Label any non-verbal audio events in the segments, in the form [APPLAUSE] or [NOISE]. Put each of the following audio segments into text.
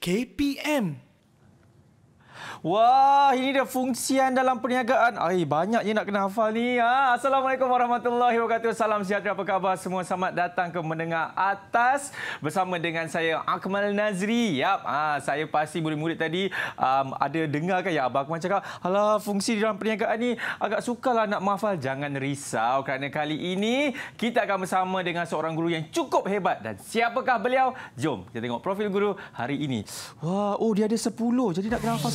KPM Wah, ini dia fungsian dalam perniagaan. Ai, banyak je nak kena hafal ni. Ha, Assalamualaikum warahmatullahi wabarakatuh. Salam sejahtera. Apa khabar semua? Selamat datang ke Mendengar Atas bersama dengan saya Akmal Nazri. Yap. Ha, saya pasti murid-murid tadi um, ada dengar kan ya Abang Akmal cakap, "Alah, fungsi dalam perniagaan ni agak sukarlah nak menghafal. Jangan risau kerana kali ini kita akan bersama dengan seorang guru yang cukup hebat dan siapakah beliau? Jom kita tengok profil guru hari ini. Wah, oh dia ada 10. Jadi nak kena hafal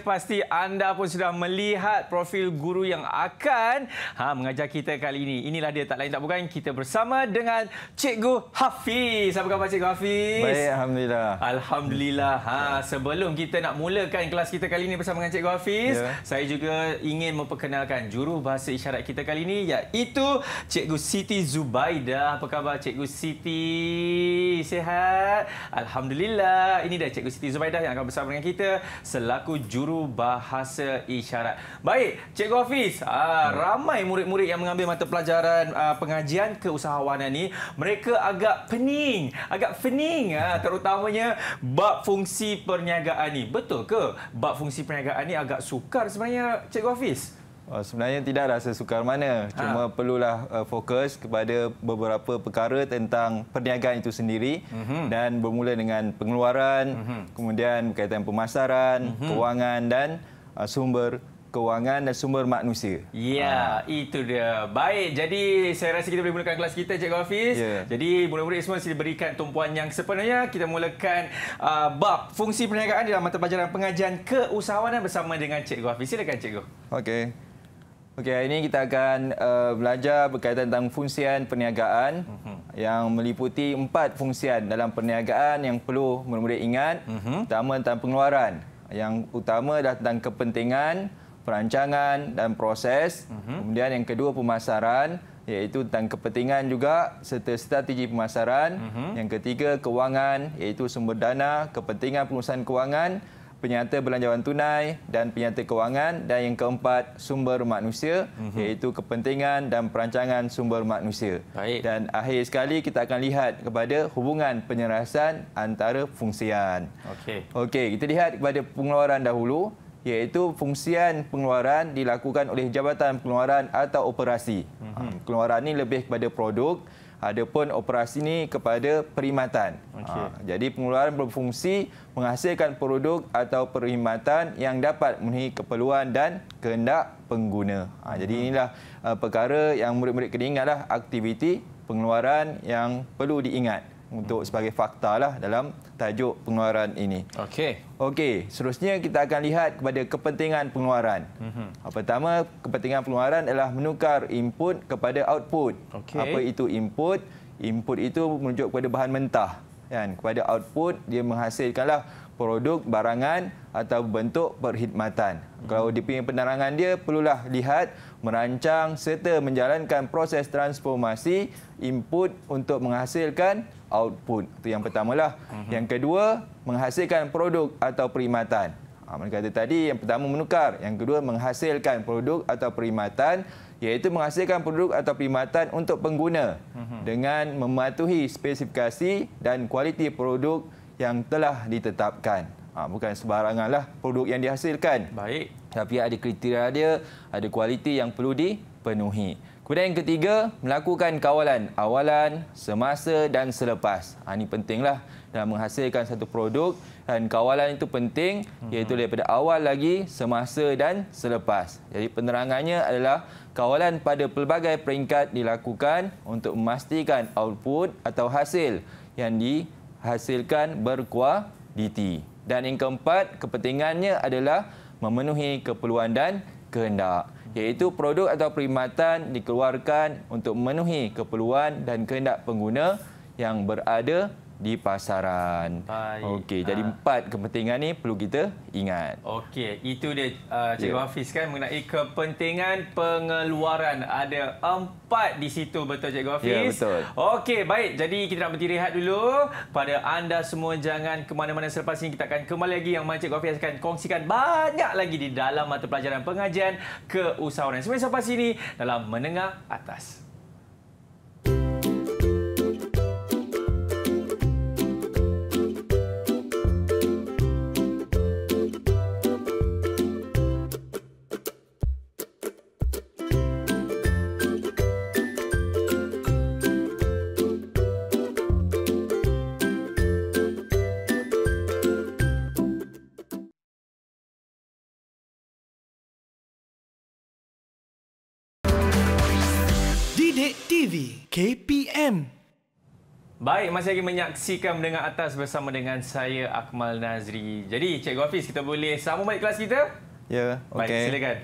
pasti anda pun sudah melihat profil guru yang akan ha, mengajar kita kali ini. Inilah dia tak lain tak bukan kita bersama dengan Cikgu Hafiz. Apa khabar Cikgu Hafiz? Baik, Alhamdulillah. Alhamdulillah. Ha, sebelum kita nak mulakan kelas kita kali ini bersama dengan Cikgu Hafiz, yeah. saya juga ingin memperkenalkan juru bahasa isyarat kita kali ini iaitu Cikgu Siti Zubaida. Apa khabar Cikgu Siti? Sehat? Alhamdulillah. Ini dah Cikgu Siti Zubaida yang akan bersama dengan kita selaku juru Bahasa isyarat. Baik, Cikgu Hafiz, ah, hmm. ramai murid-murid yang mengambil mata pelajaran ah, pengajian keusahawanan ini, mereka agak pening, agak pening ah, [LAUGHS] terutamanya bab fungsi perniagaan ini. Betul ke bab fungsi perniagaan ini agak sukar sebenarnya, Cikgu Hafiz? Uh, sebenarnya tidak rasa sukar mana. Ha. Cuma ha. perlulah uh, fokus kepada beberapa perkara tentang perniagaan itu sendiri. Mm-hmm. Dan bermula dengan pengeluaran, mm-hmm. kemudian berkaitan pemasaran, mm-hmm. kewangan dan uh, sumber kewangan dan sumber manusia. Ya, ha. itu dia. Baik, jadi saya rasa kita boleh mulakan kelas kita, Cikgu Hafiz. Ya. Jadi, mula-mula semua sila berikan tumpuan yang sepenuhnya. Kita mulakan uh, bab fungsi perniagaan dalam mata pelajaran pengajian keusahawanan bersama dengan Cikgu Hafiz. Silakan, Cikgu. Okey. Okey, hari ini kita akan uh, belajar berkaitan tentang fungsian perniagaan uh-huh. yang meliputi empat fungsian dalam perniagaan yang perlu murid-murid ingat. Uh-huh. Pertama tentang pengeluaran. Yang utama adalah tentang kepentingan, perancangan dan proses. Uh-huh. Kemudian yang kedua pemasaran iaitu tentang kepentingan juga serta strategi pemasaran. Uh-huh. Yang ketiga kewangan iaitu sumber dana, kepentingan pengurusan kewangan penyata belanjawan tunai dan penyata kewangan dan yang keempat sumber manusia mm-hmm. iaitu kepentingan dan perancangan sumber manusia. Baik. Dan akhir sekali kita akan lihat kepada hubungan penyerasan antara fungsian. Okey. Okey, kita lihat kepada pengeluaran dahulu iaitu fungsian pengeluaran dilakukan oleh jabatan pengeluaran atau operasi. Mm-hmm. Pengeluaran ini lebih kepada produk adapun operasi ini kepada perkhidmatan. Okay. Ha, jadi pengeluaran berfungsi menghasilkan produk atau perkhidmatan yang dapat memenuhi keperluan dan kehendak pengguna. Ha, jadi hmm. inilah uh, perkara yang murid-murid kena ingatlah aktiviti pengeluaran yang perlu diingat untuk sebagai fakta lah dalam tajuk pengeluaran ini. Okey. Okey, seterusnya kita akan lihat kepada kepentingan pengeluaran. Mm-hmm. Pertama, kepentingan pengeluaran adalah menukar input kepada output. Okay. Apa itu input? Input itu menunjuk kepada bahan mentah. Kan? Kepada output, dia menghasilkanlah produk, barangan atau bentuk perkhidmatan. Mm-hmm. Kalau dia punya penerangan dia, perlulah lihat, merancang serta menjalankan proses transformasi input untuk menghasilkan output. Itu yang pertama pertamalah. Mhm. Yang kedua, menghasilkan produk atau perkhidmatan. Ha, mereka kata tadi, yang pertama menukar. Yang kedua, menghasilkan produk atau perkhidmatan iaitu menghasilkan produk atau perkhidmatan untuk pengguna mhm. dengan mematuhi spesifikasi dan kualiti produk yang telah ditetapkan. Ha, bukan sebaranganlah produk yang dihasilkan. Baik. Tapi ada kriteria dia, ada kualiti yang perlu dipenuhi. Kemudian yang ketiga, melakukan kawalan awalan, semasa dan selepas. Ha, ini pentinglah dalam menghasilkan satu produk dan kawalan itu penting mhm. iaitu daripada awal lagi, semasa dan selepas. Jadi penerangannya adalah kawalan pada pelbagai peringkat dilakukan untuk memastikan output atau hasil yang dihasilkan berkualiti. Dan yang keempat, kepentingannya adalah memenuhi keperluan dan kehendak iaitu produk atau perkhidmatan dikeluarkan untuk memenuhi keperluan dan kehendak pengguna yang berada di pasaran. Okey, jadi ah. empat kepentingan ni perlu kita ingat. Okey, itu dia uh, Cikgu yeah. Hafiz kan mengenai kepentingan pengeluaran. Ada empat di situ betul cik ya, Hafiz? Ya, yeah, betul. Okey, baik. Jadi kita nak berhenti rehat dulu. Pada anda semua jangan ke mana-mana selepas ini kita akan kembali lagi yang mana Cikgu Hafiz akan kongsikan banyak lagi di dalam mata pelajaran pengajian keusahawanan. Semua selepas ini dalam menengah atas. KPM. Baik, masih lagi menyaksikan mendengar atas bersama dengan saya, Akmal Nazri. Jadi, Cikgu Hafiz, kita boleh sama balik kelas kita? Ya, okey. Baik, silakan.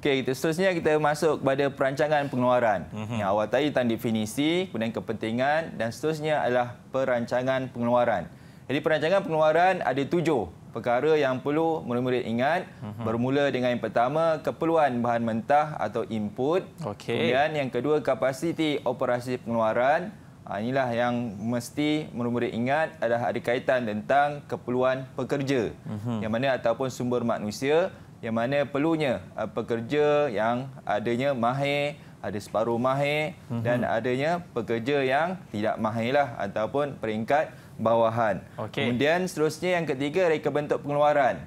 Okey, kita seterusnya kita masuk kepada perancangan pengeluaran. Mm-hmm. Yang awal tadi tentang definisi, kemudian kepentingan dan seterusnya adalah perancangan pengeluaran. Jadi, perancangan pengeluaran ada tujuh perkara yang perlu murid-murid ingat mm-hmm. bermula dengan yang pertama keperluan bahan mentah atau input okay. kemudian yang kedua kapasiti operasi pengeluaran ha, inilah yang mesti murid-murid ingat adalah ada kaitan tentang keperluan pekerja mm-hmm. yang mana ataupun sumber manusia yang mana perlunya uh, pekerja yang adanya mahir ada separuh mahir mm-hmm. dan adanya pekerja yang tidak mahirlah ataupun peringkat bawahan. Okay. Kemudian seterusnya yang ketiga reka bentuk pengeluaran.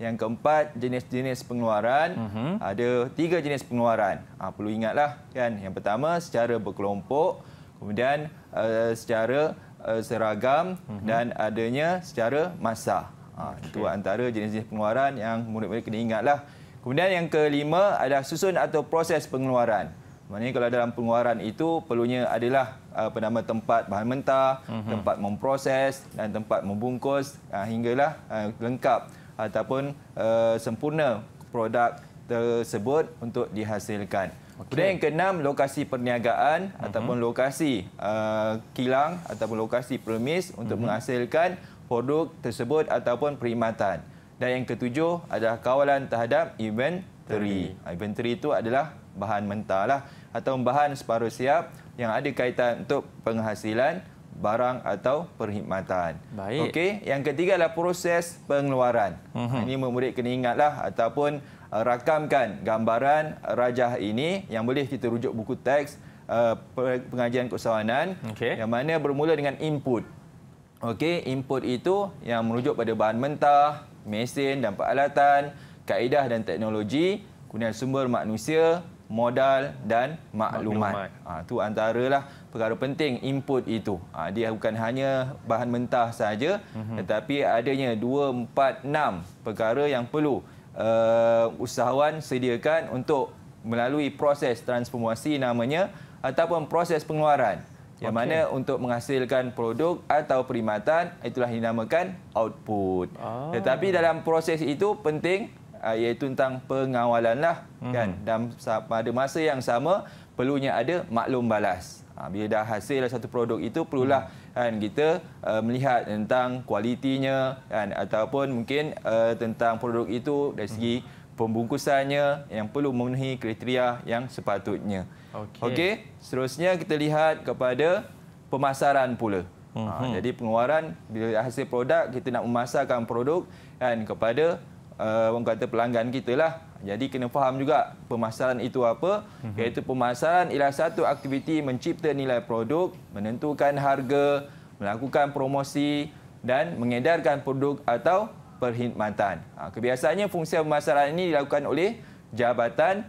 Yang keempat jenis-jenis pengeluaran. Uh-huh. Ada tiga jenis pengeluaran. Ha, perlu ingatlah kan. Yang pertama secara berkelompok, kemudian uh, secara uh, seragam uh-huh. dan adanya secara masa. Ha, ah, okay. Itu antara jenis-jenis pengeluaran yang murid-murid kena ingatlah. Kemudian yang kelima adalah susun atau proses pengeluaran. Maksudnya kalau dalam pengeluaran itu perlunya adalah apa uh, nama tempat bahan mentah, mm-hmm. tempat memproses dan tempat membungkus uh, hinggalah uh, lengkap ataupun uh, sempurna produk tersebut untuk dihasilkan. Okay. Dan yang keenam lokasi perniagaan mm-hmm. ataupun lokasi uh, kilang ataupun lokasi premis untuk mm-hmm. menghasilkan produk tersebut ataupun perkhidmatan. Dan yang ketujuh adalah kawalan terhadap inventory. Inventory ha, itu adalah bahan mentah lah atau bahan separuh siap yang ada kaitan untuk penghasilan barang atau perkhidmatan. Okey, yang ketiga adalah proses pengeluaran. Uh-huh. Ini murid kena ingatlah ataupun uh, rakamkan gambaran rajah ini yang boleh kita rujuk buku teks uh, pengajian keusahawanan okay. yang mana bermula dengan input. Okey, input itu yang merujuk pada bahan mentah, mesin dan peralatan, kaedah dan teknologi, kemudian sumber manusia, modal dan maklumat. maklumat. Ha, tu antaralah perkara penting input itu. Ha, dia bukan hanya bahan mentah saja, mm-hmm. tetapi adanya 2, 4, 6 perkara yang perlu uh, usahawan sediakan untuk melalui proses transformasi namanya ataupun proses pengeluaran. Yang mana untuk menghasilkan produk atau perkhidmatan itulah dinamakan output. Ah. Tetapi dalam proses itu penting Ah, iaitu tentang pengawalan lah hmm. kan dan pada masa yang sama perlunya ada maklum balas ah, bila dah hasil satu produk itu perlulah hmm. kan kita uh, melihat tentang kualitinya kan ataupun mungkin uh, tentang produk itu dari segi hmm. pembungkusannya yang perlu memenuhi kriteria yang sepatutnya okey okay, seterusnya kita lihat kepada pemasaran pula Ha, jadi pengeluaran bila hasil produk kita nak memasarkan produk kan kepada uh, orang kata pelanggan kita lah. Jadi kena faham juga pemasaran itu apa. Mhm. Iaitu pemasaran ialah satu aktiviti mencipta nilai produk, menentukan harga, melakukan promosi dan mengedarkan produk atau perkhidmatan. Ha, kebiasaannya fungsi pemasaran ini dilakukan oleh Jabatan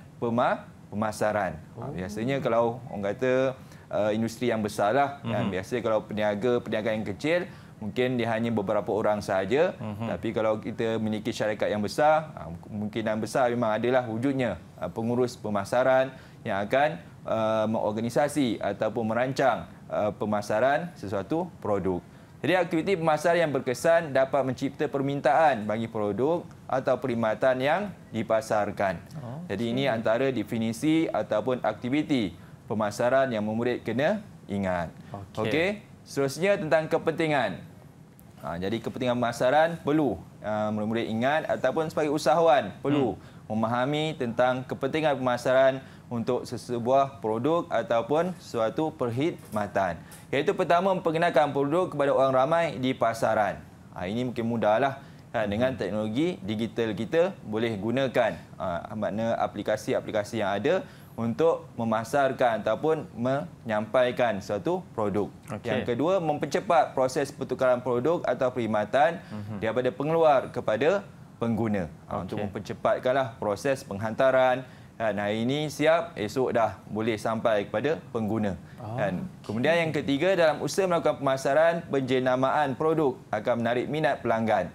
Pemasaran. Ha, oh. Biasanya kalau orang kata uh, industri yang besar lah. Mhm. Biasanya kalau peniaga, peniaga yang kecil, mungkin dia hanya beberapa orang sahaja uh-huh. tapi kalau kita memiliki syarikat yang besar ha, kemungkinan besar memang adalah wujudnya ha, pengurus pemasaran yang akan uh, mengorganisasi ataupun merancang uh, pemasaran sesuatu produk jadi aktiviti pemasaran yang berkesan dapat mencipta permintaan bagi produk atau perkhidmatan yang dipasarkan. Oh, Jadi ini antara definisi ataupun aktiviti pemasaran yang memurid kena ingat. Okey. Okay. Seterusnya tentang kepentingan. Ha, jadi kepentingan pemasaran perlu ha, murid-murid uh, ingat ataupun sebagai usahawan perlu hmm. memahami tentang kepentingan pemasaran untuk sesebuah produk ataupun suatu perkhidmatan. Iaitu pertama memperkenalkan produk kepada orang ramai di pasaran. Ha, ini mungkin mudahlah ha, dengan hmm. teknologi digital kita boleh gunakan ha, makna aplikasi-aplikasi yang ada untuk memasarkan ataupun menyampaikan suatu produk. Okay. Yang kedua, mempercepat proses pertukaran produk atau perkhidmatan mm-hmm. daripada pengeluar kepada pengguna. Okay. Ha, untuk mempercepatkanlah proses penghantaran dan hari ini siap, esok dah boleh sampai kepada pengguna. Oh, dan kemudian yang ketiga, dalam usaha melakukan pemasaran, penjenamaan produk akan menarik minat pelanggan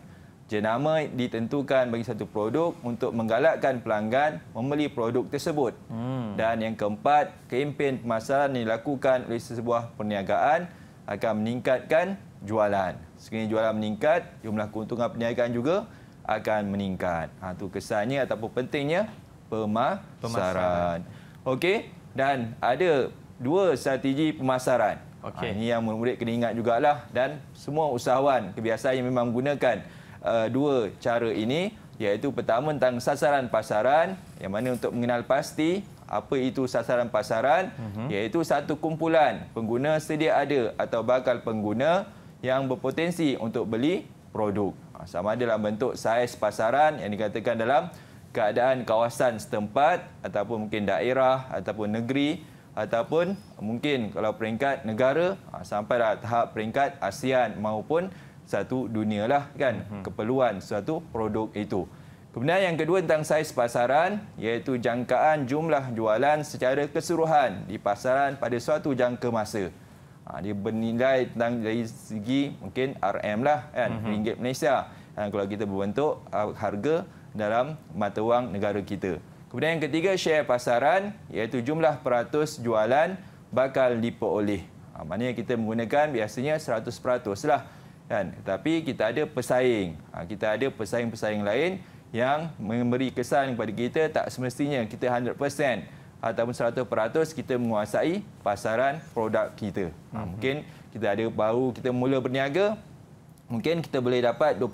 jenama ditentukan bagi satu produk untuk menggalakkan pelanggan membeli produk tersebut. Hmm. Dan yang keempat, kempen pemasaran yang dilakukan oleh sebuah perniagaan akan meningkatkan jualan. Sekiranya jualan meningkat, jumlah keuntungan perniagaan juga akan meningkat. Ha, itu kesannya ataupun pentingnya pemasaran. pemasaran. Okey, dan ada dua strategi pemasaran. Okay. Ha, ini yang murid-murid kena ingat jugalah dan semua usahawan kebiasaan yang memang menggunakan Uh, dua cara ini iaitu pertama tentang sasaran pasaran yang mana untuk mengenal pasti apa itu sasaran pasaran uh-huh. iaitu satu kumpulan pengguna sedia ada atau bakal pengguna yang berpotensi untuk beli produk ah, sama ada dalam bentuk saiz pasaran yang dikatakan dalam keadaan kawasan setempat ataupun mungkin daerah ataupun negeri ataupun mungkin kalau peringkat negara ah, sampai dah tahap peringkat ASEAN maupun satu dunia lah kan hmm keperluan satu produk itu. Kemudian yang kedua tentang saiz pasaran iaitu jangkaan jumlah jualan secara keseluruhan di pasaran pada suatu jangka masa. Ha, dia bernilai tentang dari segi mungkin RM lah kan hmm ringgit Malaysia ha, kalau kita berbentuk ha, harga dalam mata wang negara kita. Kemudian yang ketiga share pasaran iaitu jumlah peratus jualan bakal diperoleh. Ha, maknanya kita menggunakan biasanya 100% lah kan tetapi kita ada pesaing ha, kita ada pesaing-pesaing lain yang memberi kesan kepada kita tak semestinya kita 100% ataupun 100% kita menguasai pasaran produk kita ha, mhm. mungkin kita ada baru kita mula berniaga mungkin kita boleh dapat 20%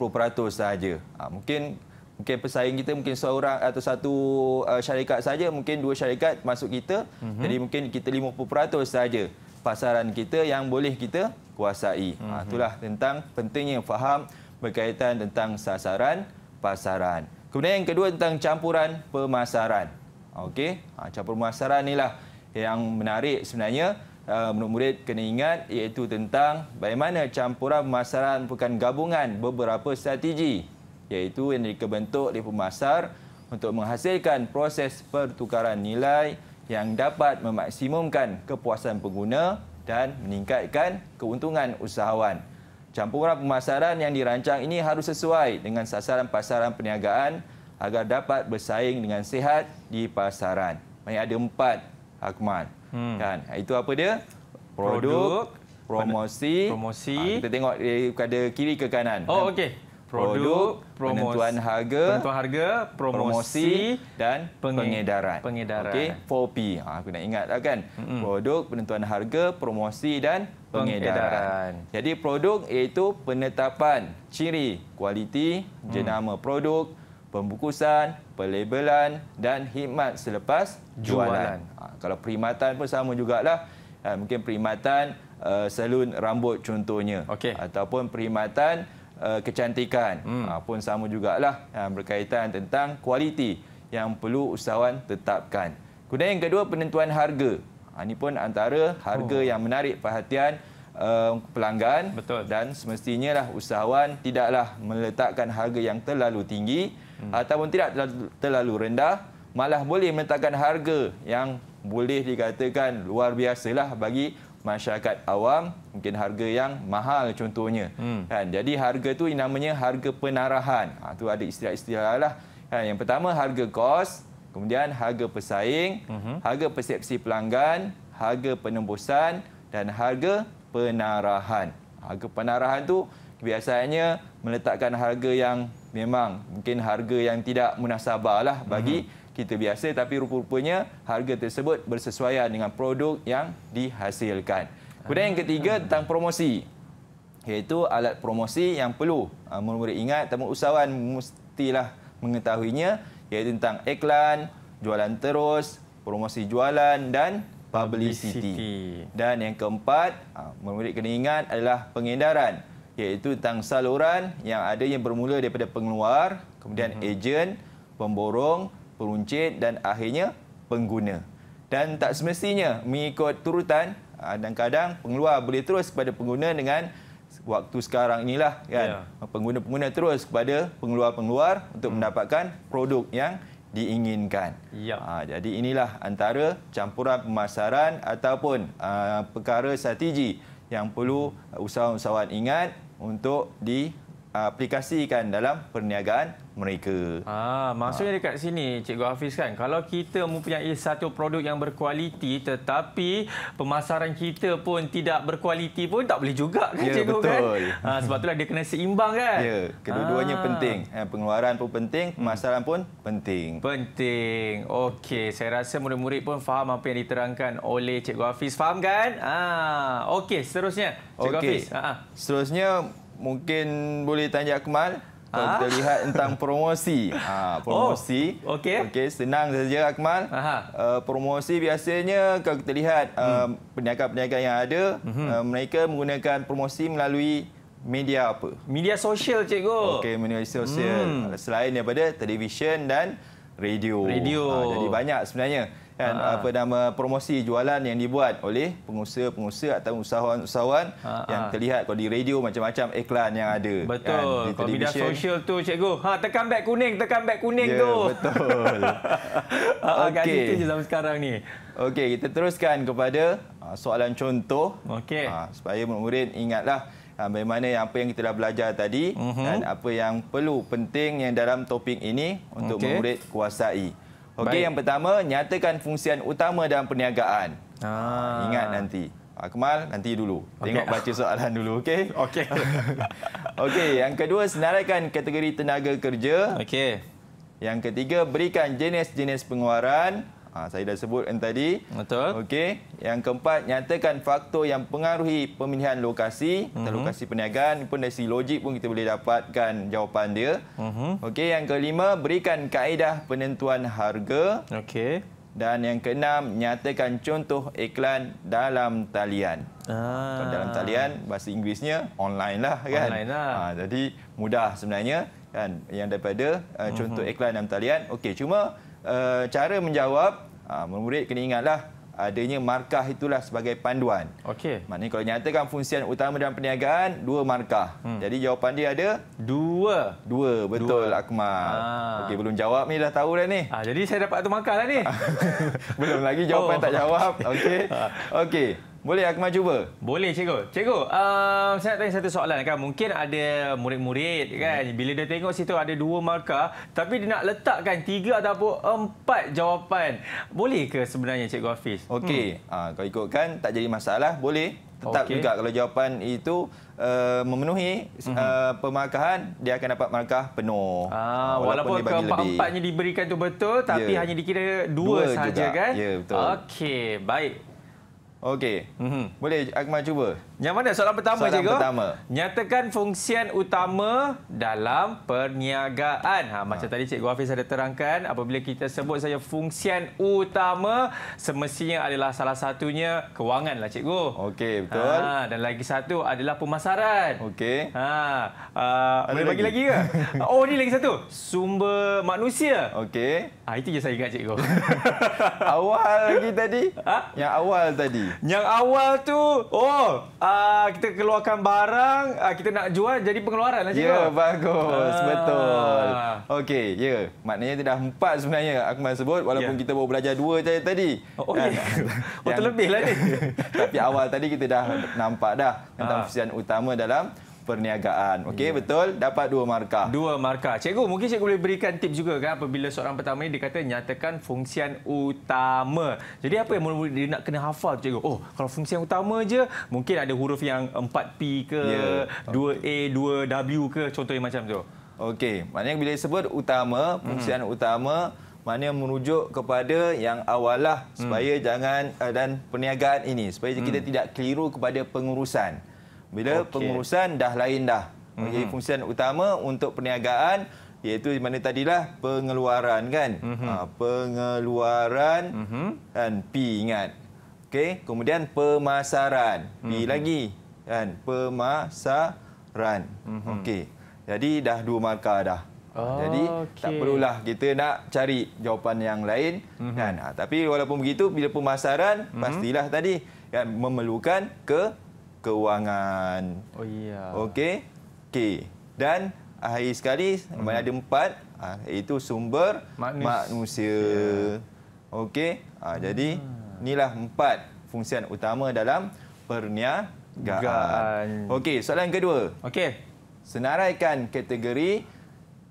saja ha, mungkin mungkin pesaing kita mungkin seorang atau satu uh, syarikat saja mungkin dua syarikat masuk kita mhm. jadi mungkin kita 50% saja pasaran kita yang boleh kita kuasai. Ha, mhm. itulah tentang pentingnya faham berkaitan tentang sasaran pasaran. Kemudian yang kedua tentang campuran pemasaran. Okey, ha, campuran pemasaran inilah yang menarik sebenarnya ha, murid-murid kena ingat iaitu tentang bagaimana campuran pemasaran bukan gabungan beberapa strategi iaitu yang dikebentuk di pemasar untuk menghasilkan proses pertukaran nilai yang dapat memaksimumkan kepuasan pengguna dan meningkatkan keuntungan usahawan. Campuran pemasaran yang dirancang ini harus sesuai dengan sasaran pasaran perniagaan agar dapat bersaing dengan sehat di pasaran. Banyak ada empat, hakman. Hmm. Kan? Itu apa dia? Produk, Produk promosi. promosi. Ha, kita tengok dari kiri ke kanan. Oh, kan? okey produk, produk penentuan harga, penentuan harga, promosi, promosi dan peng pengedaran. Pengedaran. Okey, 4P. Ha, aku nak ingatlah kan. Mm -hmm. Produk, penentuan harga, promosi dan pengedaran. Jadi produk iaitu penetapan ciri, kualiti, mm. jenama mm. produk, pembukusan, pelabelan dan khidmat selepas jualan. jualan. Ha, kalau perkhidmatan pun sama jugalah. Ha, mungkin perkhidmatan uh, eh, salon rambut contohnya okay. ataupun perkhidmatan Eh, kecantikan hmm. Ah, pun sama jugalah ah, berkaitan tentang kualiti yang perlu usahawan tetapkan. Kemudian yang kedua penentuan harga. Ah, ini pun antara harga oh. yang menarik perhatian eh, pelanggan Betul. dan semestinya lah usahawan tidaklah meletakkan harga yang terlalu tinggi hmm. ataupun tidak terlalu rendah malah boleh meletakkan harga yang boleh dikatakan luar biasalah bagi masyarakat awam mungkin harga yang mahal contohnya hmm. kan jadi harga tu namanya harga penarahan ha, tu ada istilah-istilah lah kan yang pertama harga kos kemudian harga pesaing uh-huh. harga persepsi pelanggan harga penembusan dan harga penarahan harga penarahan tu biasanya meletakkan harga yang memang mungkin harga yang tidak munasabah bagi uh-huh kita biasa tapi rupa-rupanya harga tersebut bersesuaian dengan produk yang dihasilkan. Kemudian yang ketiga ah. tentang promosi iaitu alat promosi yang perlu ah, murid-murid ingat temu usahawan mestilah mengetahuinya iaitu tentang iklan, jualan terus, promosi jualan dan publicity. Dan yang keempat, ah, murid-murid kena ingat adalah pengedaran iaitu tentang saluran yang ada yang bermula daripada pengeluar, kemudian mm ejen, pemborong peruncit dan akhirnya pengguna. Dan tak semestinya mengikut turutan ah, dan kadang pengeluar boleh terus kepada pengguna dengan waktu sekarang inilah kan ya. pengguna-pengguna ya. terus kepada pengeluar-pengeluar untuk hmm. mendapatkan produk yang diinginkan. Ya. Ha, jadi inilah antara campuran pemasaran ataupun uh, perkara strategi yang perlu usahawan-usahawan ingat untuk di aplikasikan dalam perniagaan mereka. Ah, maksudnya dekat sini Cikgu Hafiz kan, kalau kita mempunyai satu produk yang berkualiti tetapi pemasaran kita pun tidak berkualiti pun tak boleh juga kan ya, Cikgu kan? betul. kan? Ah, sebab itulah dia kena seimbang kan? Ya, kedua-duanya ah. penting. Eh, pengeluaran pun penting, pemasaran pun penting. Penting. Okey, saya rasa murid-murid pun faham apa yang diterangkan oleh Cikgu Hafiz. Faham kan? Ah, Okey, seterusnya. Cikgu okay. Hafiz. -ah. ah. Seterusnya, mungkin boleh tanya Akmal ha? Ah. kalau kita lihat tentang promosi. Ha, promosi. Oh, Okey. Okey, senang saja Akmal. Uh, promosi biasanya kalau kita lihat uh, hmm. peniaga-peniaga yang ada, uh, mereka menggunakan promosi melalui media apa? Media sosial, cikgu. Okey, media sosial. Hmm. Selain daripada televisyen dan radio. Radio. Ha, jadi banyak sebenarnya kan ha. apa nama promosi jualan yang dibuat oleh pengusaha-pengusaha atau usahawan-usahawan ha. ha. yang terlihat kalau di radio macam-macam iklan yang ada kan, betul kan, di media sosial tu cikgu ha tekan beg kuning tekan beg kuning yeah, tu betul [LAUGHS] [LAUGHS] ha, ha, okey itu je zaman sekarang ni okey kita teruskan kepada ha, soalan contoh okey ha, supaya murid-murid ingatlah Ha, bagaimana yang apa yang kita dah belajar tadi uh-huh. dan apa yang perlu penting yang dalam topik ini untuk okay. murid kuasai. Okey, yang pertama, nyatakan fungsian utama dalam perniagaan. Ah. Ingat nanti. Akmal ah, nanti dulu. Tengok baca soalan dulu, okey? [LAUGHS] Okey. [LAUGHS] okey, yang kedua, senaraikan kategori tenaga kerja. Okey. Yang ketiga, berikan jenis-jenis pengeluaran. Ha, saya dah sebutkan tadi. Betul. Okey. Yang keempat, nyatakan faktor yang pengaruhi pemilihan lokasi atau mm -hmm. lokasi perniagaan. Pun dari segi logik pun kita boleh dapatkan jawapan dia. Mm -hmm. Okey. Yang kelima, berikan kaedah penentuan harga. Okey. Dan yang keenam, nyatakan contoh iklan dalam talian. Ah. Dalam talian, bahasa Inggerisnya online lah kan. Online lah. Ha, jadi mudah sebenarnya kan. Yang daripada uh, mhm. contoh mm -hmm. iklan dalam talian. Okey, cuma... Eh, cara menjawab uh, ah, murid kena ingatlah adanya markah itulah sebagai panduan. Okey. Maknanya kalau nyatakan fungsi utama dalam perniagaan dua markah. Hmm. Jadi jawapan dia ada dua. Dua betul dua. Akmal. Ah. Okey belum jawab ni dah tahu dah ni. Ah jadi saya dapat tu markah lah ni. [LAUGHS] belum lagi jawapan oh. tak jawab. [LAUGHS] Okey. Ah. Okey. Boleh aku cuba? Boleh cikgu. Cikgu, um, saya nak tanya satu soalan kan. Mungkin ada murid-murid kan. Hmm. Bila dia tengok situ ada dua markah. Tapi dia nak letakkan tiga ataupun empat jawapan. Boleh ke sebenarnya cikgu Hafiz? Okey. Hmm. Ha, kau ikutkan tak jadi masalah. Boleh. Tetap okay. juga kalau jawapan itu uh, memenuhi hmm. uh, pemarkahan, dia akan dapat markah penuh. Ah, ah walaupun walaupun keempat-empatnya diberikan tu betul, tapi yeah. hanya dikira dua, dua sahaja juga. kan? Ya, yeah, betul. Okey, baik. Okey. Mm -hmm. Boleh Akmal cuba? Yang mana soalan pertama soalan cikgu? Pertama. Nyatakan fungsi utama dalam perniagaan. Ha, ha. macam tadi cikgu Hafiz ada terangkan apabila kita sebut saja fungsi utama semestinya adalah salah satunya kewangan lah cikgu. Okey, betul. Ha, dan lagi satu adalah pemasaran. Okey. Ha, uh, boleh lagi? bagi lagi ke? [LAUGHS] oh, ini lagi satu. Sumber manusia. Okey. Ha, itu je saya ingat cikgu. [LAUGHS] awal lagi tadi? Ha? Yang awal tadi. Yang awal tu oh uh, kita keluarkan barang, uh, kita nak jual jadi pengeluaran lah cikgu. Yeah, bagus. Uh. Betul. Okey, ya. Yeah. Maknanya itu dah empat sebenarnya Akmal sebut walaupun yeah. kita baru belajar dua saja tadi. Oh, oh, ya. kan? yeah. [LAUGHS] oh terlebih lah ni. [LAUGHS] Tapi awal tadi kita dah nampak dah tentang uh. fusian utama dalam perniagaan. Okey, yeah. betul. Dapat dua markah. Dua markah. Cikgu, mungkin cikgu boleh berikan tip juga kan apabila seorang pertama ini dikata nyatakan fungsian utama. Jadi apa yang mula-mula dia nak kena hafal cikgu? Oh, kalau fungsian utama je mungkin ada huruf yang 4P ke, yeah. 2A, 2W ke contohnya macam tu. Okey, maknanya bila disebut utama, fungsian hmm. utama maknanya merujuk kepada yang awalah hmm. supaya hmm. jangan eh, dan perniagaan ini supaya kita hmm. tidak keliru kepada pengurusan. Bila okay. pengurusan dah lain dah. Mhm. Jadi mm-hmm. fungsi utama untuk perniagaan iaitu di mana tadilah pengeluaran kan. Mm-hmm. Ha, pengeluaran mm-hmm. dan P ingat. okay. kemudian pemasaran. P mm-hmm. lagi kan pemasaran. Mm-hmm. Okey. Jadi dah dua markah dah. Oh, Jadi okay. tak perlulah kita nak cari jawapan yang lain mm-hmm. kan. Ha, tapi walaupun begitu bila pemasaran mm-hmm. pastilah tadi kan memerlukan ke kewangan. Oh iya. Okey. Okey. Dan akhir sekali hmm. ada empat ah, iaitu sumber Magnus. manusia. Yeah. Okey. Ha, jadi hmm. inilah empat fungsi utama dalam perniagaan. Okey, soalan kedua. Okey. Senaraikan kategori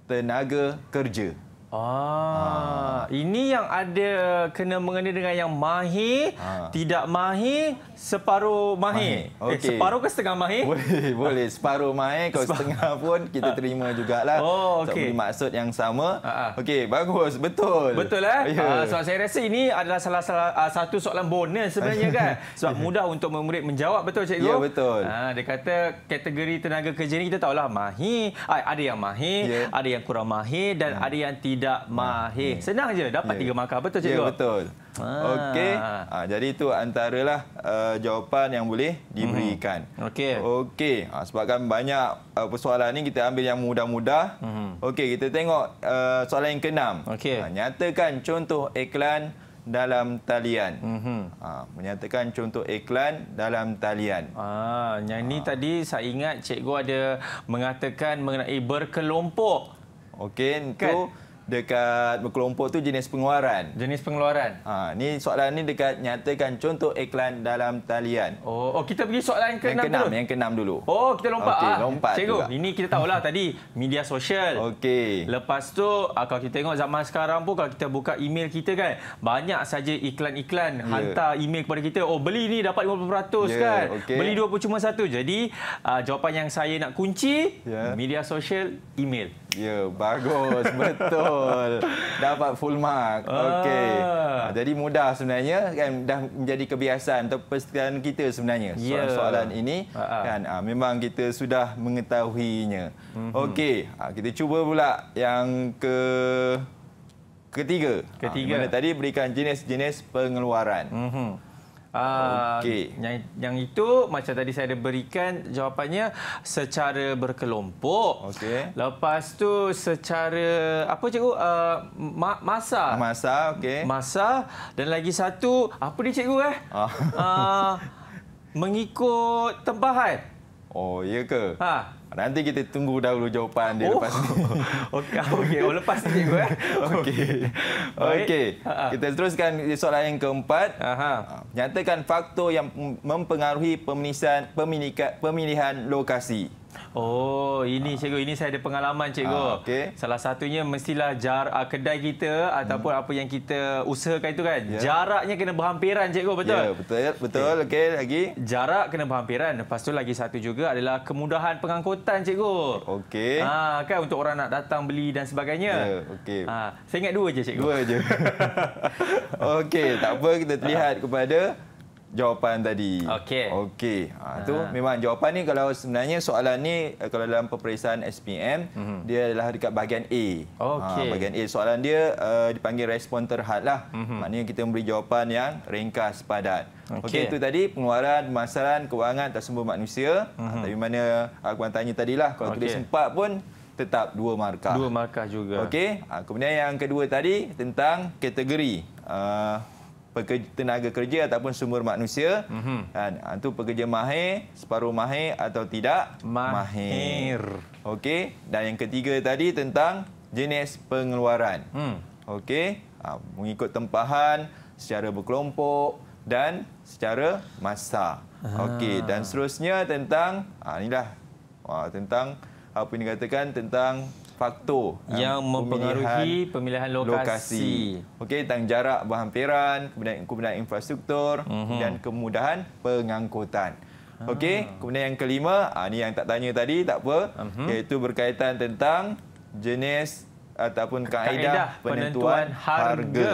tenaga kerja. Ah, ha. ini yang ada kena mengenai dengan yang mahi, ha. tidak mahi, separuh mahi, mahir. Okay. Eh, separuh ke setengah mahi. [LAUGHS] Boleh, boleh. Separuh mahi, kalau separuh. setengah pun kita ah. terima juga lah. Oh, okay. So, maksud yang sama. Okey, bagus. Betul. Betul eh? Yeah. Ya. Ha, sebab saya rasa ini adalah salah, salah satu soalan bonus sebenarnya kan. [LAUGHS] Sebab mudah untuk murid menjawab betul cikgu. Ya, yeah, betul. Ha, dia kata kategori tenaga kerja ni kita tahu tahulah mahir, ada yang mahi, yeah. ada yang kurang mahi, dan yeah. Hmm. ada yang tidak tidak hmm. mahir. Hmm. Senang je dapat yeah. tiga markah. Betul cikgu? Ya, yeah, betul. Ah. Okey. Ha, jadi itu antaralah uh, jawapan yang boleh hmm. diberikan. Hmm. Okey. Okey. Ha, sebabkan banyak uh, persoalan ini kita ambil yang mudah-mudah. Hmm. Okey, kita tengok uh, soalan yang keenam. Okey. Ha, nyatakan contoh iklan dalam talian. Mm -hmm. ha, menyatakan contoh iklan dalam talian. Ah, yang ha. ni tadi saya ingat cikgu ada mengatakan mengenai berkelompok. Okey, kan? dekat berkelompok tu jenis pengeluaran. Jenis pengeluaran. Ha, ni soalan ni dekat nyatakan contoh iklan dalam talian. Oh, oh kita pergi soalan ke-6 dulu. Yang ke-6 dulu. Oh, kita lompat. Okay, ah. lompat Cikgu, juga. ini kita tahulah tadi media sosial. Okey. Lepas tu, ah, kalau kita tengok zaman sekarang pun, kalau kita buka email kita kan, banyak saja iklan-iklan yeah. hantar email kepada kita. Oh, beli ni dapat 50% yeah, kan. Okay. Beli dua pun cuma satu. Jadi, ah, jawapan yang saya nak kunci, yeah. media sosial, email. Ya, bagus. [LAUGHS] Betul. Dapat full mark. Okey. Ah. Ah, jadi mudah sebenarnya kan dah menjadi kebiasaan atau persediaan kita sebenarnya soalan-soalan ya. ini ah, kan memang kita sudah mengetahuinya. Mhm. Okey, kita cuba pula yang ke ketiga. Ketiga. Ha, tadi berikan jenis-jenis pengeluaran. Mhm. Ah, okay. Yang, yang itu macam tadi saya ada berikan jawapannya secara berkelompok. Okay. Lepas tu secara apa cikgu? Uh, ma masa. Masa, okay. Masa dan lagi satu apa ni cikgu eh? Ah. Oh. Uh, mengikut tempahan. Oh, iya ke? Ha. Nanti kita tunggu dahulu jawapan dia oh. lepas ni. [LAUGHS] Okey, okey. Oh, lepas ni cikgu eh. [LAUGHS] Okey. Okey. Kita teruskan soalan yang keempat. Aha. Ha, nyatakan faktor yang mempengaruhi pemilihan pemilihan lokasi. Oh, ini ha. cikgu, ini saya ada pengalaman cikgu. Ha, ah, okay. Salah satunya mestilah jar uh, kedai kita ataupun hmm. apa yang kita usahakan itu kan. Yeah. Jaraknya kena berhampiran cikgu, betul? Ya, yeah, betul. Ya, betul. Eh, okey, okay, lagi. Jarak kena berhampiran. Lepas tu lagi satu juga adalah kemudahan pengangkutan cikgu. Okey. Ha, kan untuk orang nak datang beli dan sebagainya. Ya, yeah, okey. Ha, saya ingat dua je cikgu. Dua je. [LAUGHS] okey, tak apa kita lihat kepada jawapan tadi. Okey. Okey. Ha, ha. memang jawapan ni kalau sebenarnya soalan ni eh, kalau dalam peperiksaan SPM hmm. dia adalah dekat bahagian A. Ha, Okey. Ha, bahagian A soalan dia uh, dipanggil respon terhadlah. Hmm. Maknanya kita memberi jawapan yang ringkas padat. Okey okay, itu tadi pengeluaran, pemasaran, kewangan tak sumber manusia. Hmm. Ha, tapi mana aku tanya tadilah kalau okay. tulis empat pun tetap dua markah. Dua markah juga. Okey. Ha, kemudian yang kedua tadi tentang kategori uh, pekerja, tenaga kerja ataupun sumber manusia. Mm-hmm. Kan? Itu pekerja mahir, separuh mahir atau tidak mahir. mahir. Okey. Dan yang ketiga tadi tentang jenis pengeluaran. Mm. Okey. Ha, mengikut tempahan secara berkelompok dan secara masa. Ah. Okey. Dan seterusnya tentang ha, inilah ha, tentang apa yang dikatakan tentang faktor yang mempengaruhi pemilihan lokasi. lokasi. Okey, tentang jarak berhampiran, mhm. kemudian kemudahan infrastruktur uh-huh. dan kemudahan pengangkutan. Ah. Okey, uh-huh. kemudian yang kelima, ini ah, yang tak tanya tadi, tak apa, uh-huh. iaitu berkaitan tentang jenis ataupun kaedah, kaedah penentuan, penentuan harga. harga.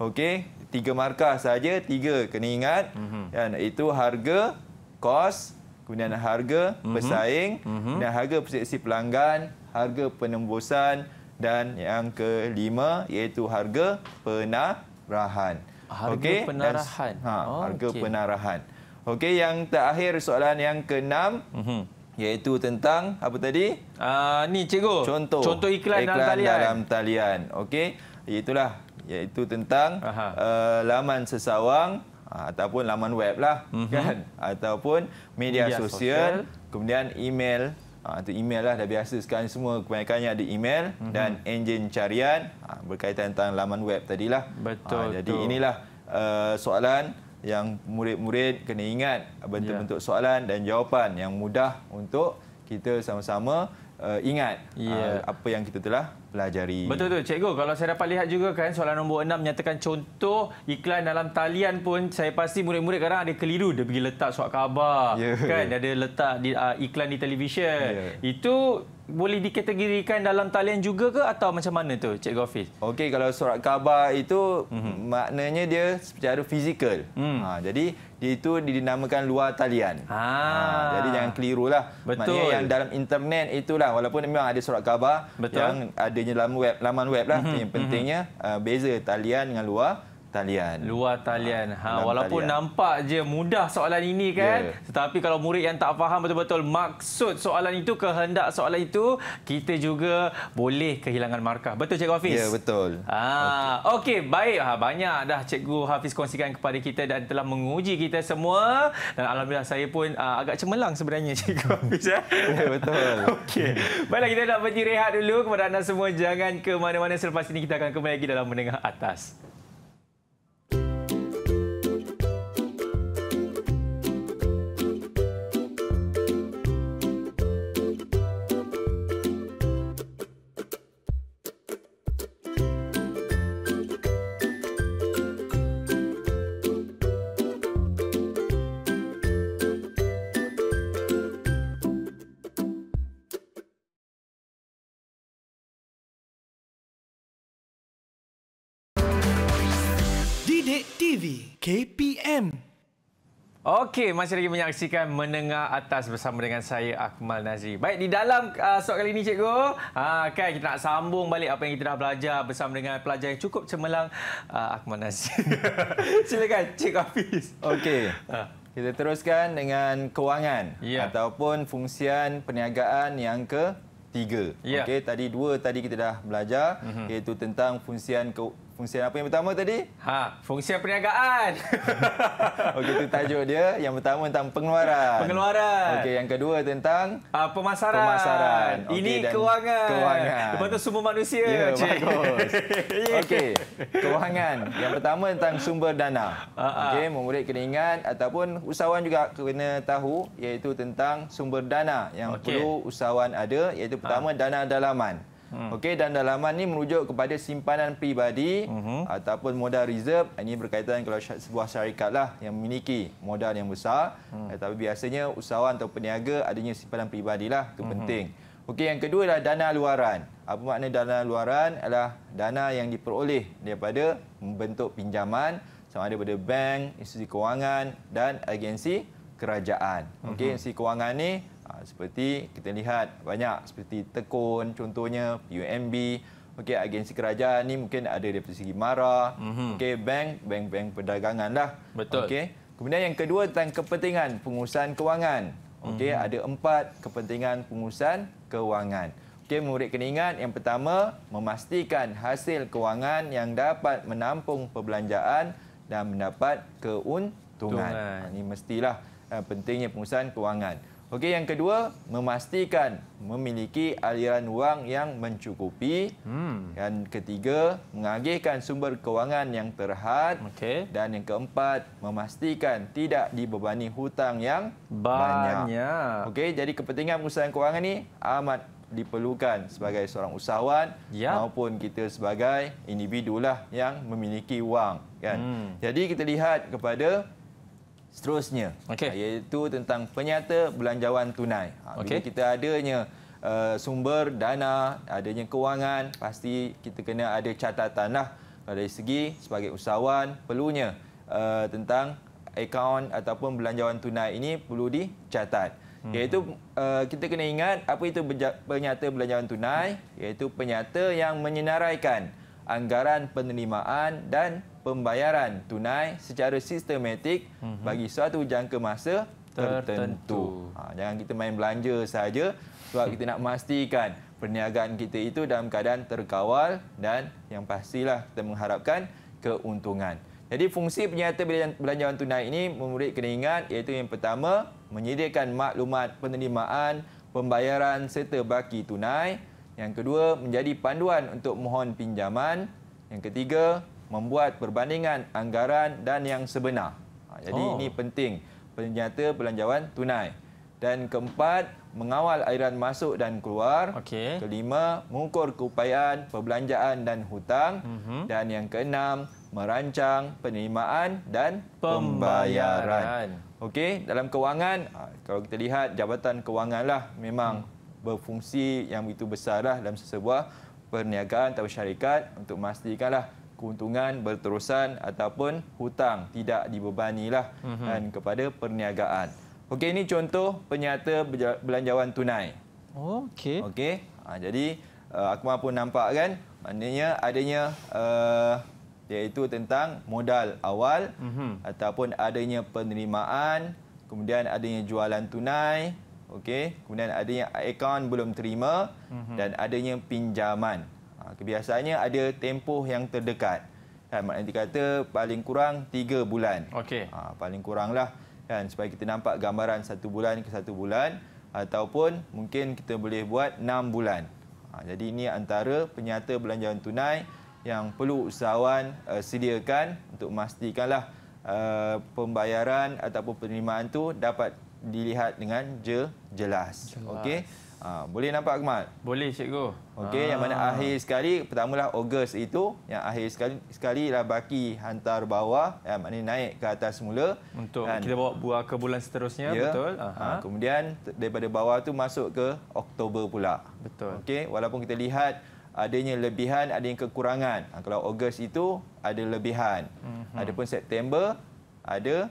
Okey, tiga markah saja, tiga kena ingat. Uh-huh. Mhm. Dan itu harga, kos, kemudian harga uh-huh. pesaing uh-huh. dan harga persepsi pelanggan harga penembusan dan yang kelima iaitu harga penarahan. Harga okay? penarahan. ha, oh, harga okay. penarahan. Okey, yang terakhir soalan yang keenam mm-hmm. iaitu tentang apa tadi? Uh, ni cikgu. Contoh. Contoh iklan, iklan dalam talian. Dalam talian. Okey. Itulah iaitu tentang uh, laman sesawang ha, ataupun laman web lah mm-hmm. kan ataupun media, media sosial, sosial kemudian email Ah, itu email lah dah biasa sekarang semua kebanyakannya ada email mm-hmm. dan enjin carian ah, berkaitan tentang laman web tadilah. Betul. Ah, jadi betul. inilah eh, soalan yang murid-murid kena ingat bentuk-bentuk ya. soalan dan jawapan yang mudah untuk kita sama-sama eh, ingat yeah. Ya. apa yang kita telah pelajari. Betul tu, cikgu. Kalau saya dapat lihat juga kan soalan nombor 6 menyatakan contoh iklan dalam talian pun saya pasti murid-murid sekarang ada keliru dia pergi letak surat khabar yeah. kan ada letak di uh, iklan di televisyen. Yeah. Itu boleh dikategorikan dalam talian juga ke atau macam mana tu Cikgu Hafiz? Okey kalau surat khabar itu mm-hmm. maknanya dia secara fizikal. Mm. Ha jadi dia itu dinamakan luar talian. Ah. ha jadi jangan keliru lah. Betul. Maknanya yang dalam internet itulah walaupun memang ada surat khabar Betul. yang adanya dalam web laman web lah. Mm-hmm. Yang mhm. pentingnya mm-hmm. uh, beza talian dengan luar talian. Luar talian. Ha, walaupun talian. nampak je mudah soalan ini ya. kan. Yeah. Tetapi kalau murid yang tak faham betul-betul maksud soalan itu, kehendak soalan itu, kita juga boleh kehilangan markah. Betul Cikgu Hafiz? Ya, yeah, betul. Ha, Okey, okay, baik. Ha, banyak dah Cikgu Hafiz kongsikan kepada kita dan telah menguji kita semua. Dan Alhamdulillah saya pun uh, agak cemerlang sebenarnya [LAUGHS] Cikgu Hafiz. Eh? Ya, yeah, betul. [LAUGHS] Okey. Baiklah, kita nak pergi rehat dulu kepada anda semua. Jangan ke mana-mana selepas ini kita akan kembali lagi dalam menengah Atas. Hakim. Okey, masih lagi menyaksikan Menengah Atas bersama dengan saya, Akmal Nazri. Baik, di dalam uh, soal kali ini, cikgu, ha, kan kita nak sambung balik apa yang kita dah belajar bersama dengan pelajar yang cukup cemerlang, uh, Akmal Nazri. [LAUGHS] Silakan, Cik Hafiz. Okey, ha. kita teruskan dengan kewangan ya. ataupun fungsian perniagaan yang ke tiga. Ya. Okey, tadi dua tadi kita dah belajar, uh mhm. -huh. iaitu tentang fungsian ke fungsi apa yang pertama tadi? Ha, fungsi perniagaan. [LAUGHS] Okey, oh, itu tajuk dia. Yang pertama tentang pengeluaran. Pengeluaran. Okey, yang kedua tentang uh, pemasaran. Pemasaran. Okay, Ini kewangan. Kewangan. Lepas tu semua manusia. Ya, yeah, bagus. [LAUGHS] Okey, kewangan. Yang pertama tentang sumber dana. Ah, ah. Okey, murid kena ingat ataupun usahawan juga kena tahu iaitu tentang sumber dana yang okay. perlu usahawan ada iaitu pertama ha. dana dalaman. Hmm. Okey dan dalaman ni merujuk kepada simpanan peribadi hmm. ataupun modal reserve ini berkaitan kalau sebuah syarikat lah yang memiliki modal yang besar hmm. tetapi biasanya usahawan atau peniaga adanya simpanan peribadilah itu hmm. penting. Okey yang kedua adalah dana luaran. Apa makna dana luaran? Adalah dana yang diperoleh daripada membentuk pinjaman sama ada pada bank, institusi kewangan dan agensi kerajaan. Okey hmm. institusi kewangan ni Ha, seperti kita lihat banyak seperti Tekun contohnya PUMB okey agensi kerajaan ni mungkin ada dari segi MARA mm-hmm. okey bank bank-bank perdagangan lah betul okey kemudian yang kedua tentang kepentingan pengurusan kewangan okey mm-hmm. ada empat kepentingan pengurusan kewangan okey murid kena ingat yang pertama memastikan hasil kewangan yang dapat menampung perbelanjaan dan mendapat keuntungan Tungan. Ha, ini mestilah eh, pentingnya pengurusan kewangan Okey, yang kedua, memastikan memiliki aliran wang yang mencukupi. Hmm. Dan ketiga, mengagihkan sumber kewangan yang terhad. Okay. Dan yang keempat, memastikan tidak dibebani hutang yang banyak. banyak. Okey, jadi kepentingan pengusahaan kewangan ini amat diperlukan sebagai seorang usahawan ya. maupun kita sebagai individu lah yang memiliki wang. Kan? Hmm. Jadi kita lihat kepada seterusnya okay. Ah, iaitu tentang penyata belanjawan tunai. Ah, bila okay. kita adanya uh, sumber dana, adanya kewangan, pasti kita kena ada catatan. catatanlah dari segi sebagai usahawan perlunya uh, tentang akaun ataupun belanjawan tunai ini perlu dicatat. Hmm. Iaitu uh, kita kena ingat apa itu penyata belanjawan tunai, iaitu penyata yang menyenaraikan anggaran penerimaan dan pembayaran tunai secara sistematik mm-hmm. bagi suatu jangka masa tertentu. tertentu. Ha, jangan kita main belanja saja sebab kita nak memastikan perniagaan kita itu dalam keadaan terkawal dan yang pastilah kita mengharapkan keuntungan. Jadi fungsi penyata belanjawan tunai ini memberi kena ingat iaitu yang pertama menyediakan maklumat penerimaan, pembayaran serta baki tunai. Yang kedua menjadi panduan untuk mohon pinjaman. Yang ketiga membuat perbandingan anggaran dan yang sebenar. Ha, jadi oh. ini penting penyata belanjawan tunai. Dan keempat, mengawal airan masuk dan keluar. Okay. Kelima, mengukur keupayaan perbelanjaan dan hutang. Mm -hmm. Dan yang keenam, merancang penerimaan dan pembayaran. pembayaran. Okey, dalam kewangan, ha, kalau kita lihat jabatan kewanganlah memang hmm. berfungsi yang begitu besarlah dalam sesebuah perniagaan atau syarikat untuk memastikanlah keuntungan berterusan ataupun hutang tidak dibebanilah mm-hmm. dan kepada perniagaan. Okey ini contoh penyata belanjawan tunai. Oh, okey. Okey. Ha, jadi uh, aku pun nampak kan maknanya adanya uh, iaitu tentang modal awal mm-hmm. ataupun adanya penerimaan, kemudian adanya jualan tunai, okey, kemudian adanya akaun belum terima mm-hmm. dan adanya pinjaman. Ha, kebiasaannya ada tempoh yang terdekat kan maknanya kata paling kurang tiga bulan okey ha, paling kuranglah kan supaya kita nampak gambaran satu bulan ke satu bulan ataupun mungkin kita boleh buat enam bulan ha, jadi ini antara penyata belanjawan tunai yang perlu usahawan uh, sediakan untuk memastikanlah uh, pembayaran ataupun penerimaan itu dapat dilihat dengan jelas, jelas. okey Ha, boleh nampak Akmal? Boleh cikgu. Okey, yang mana ah. akhir sekali pertamalah Ogos itu yang akhir sekali sekali lah baki hantar bawah ya maknanya naik ke atas semula untuk dan, kita bawa buah ke bulan seterusnya ya, betul. Ha, kemudian daripada bawah tu masuk ke Oktober pula. Betul. Okey, walaupun kita lihat adanya lebihan, ada yang kekurangan. Ha, kalau Ogos itu ada lebihan. Mm -hmm. Adapun September ada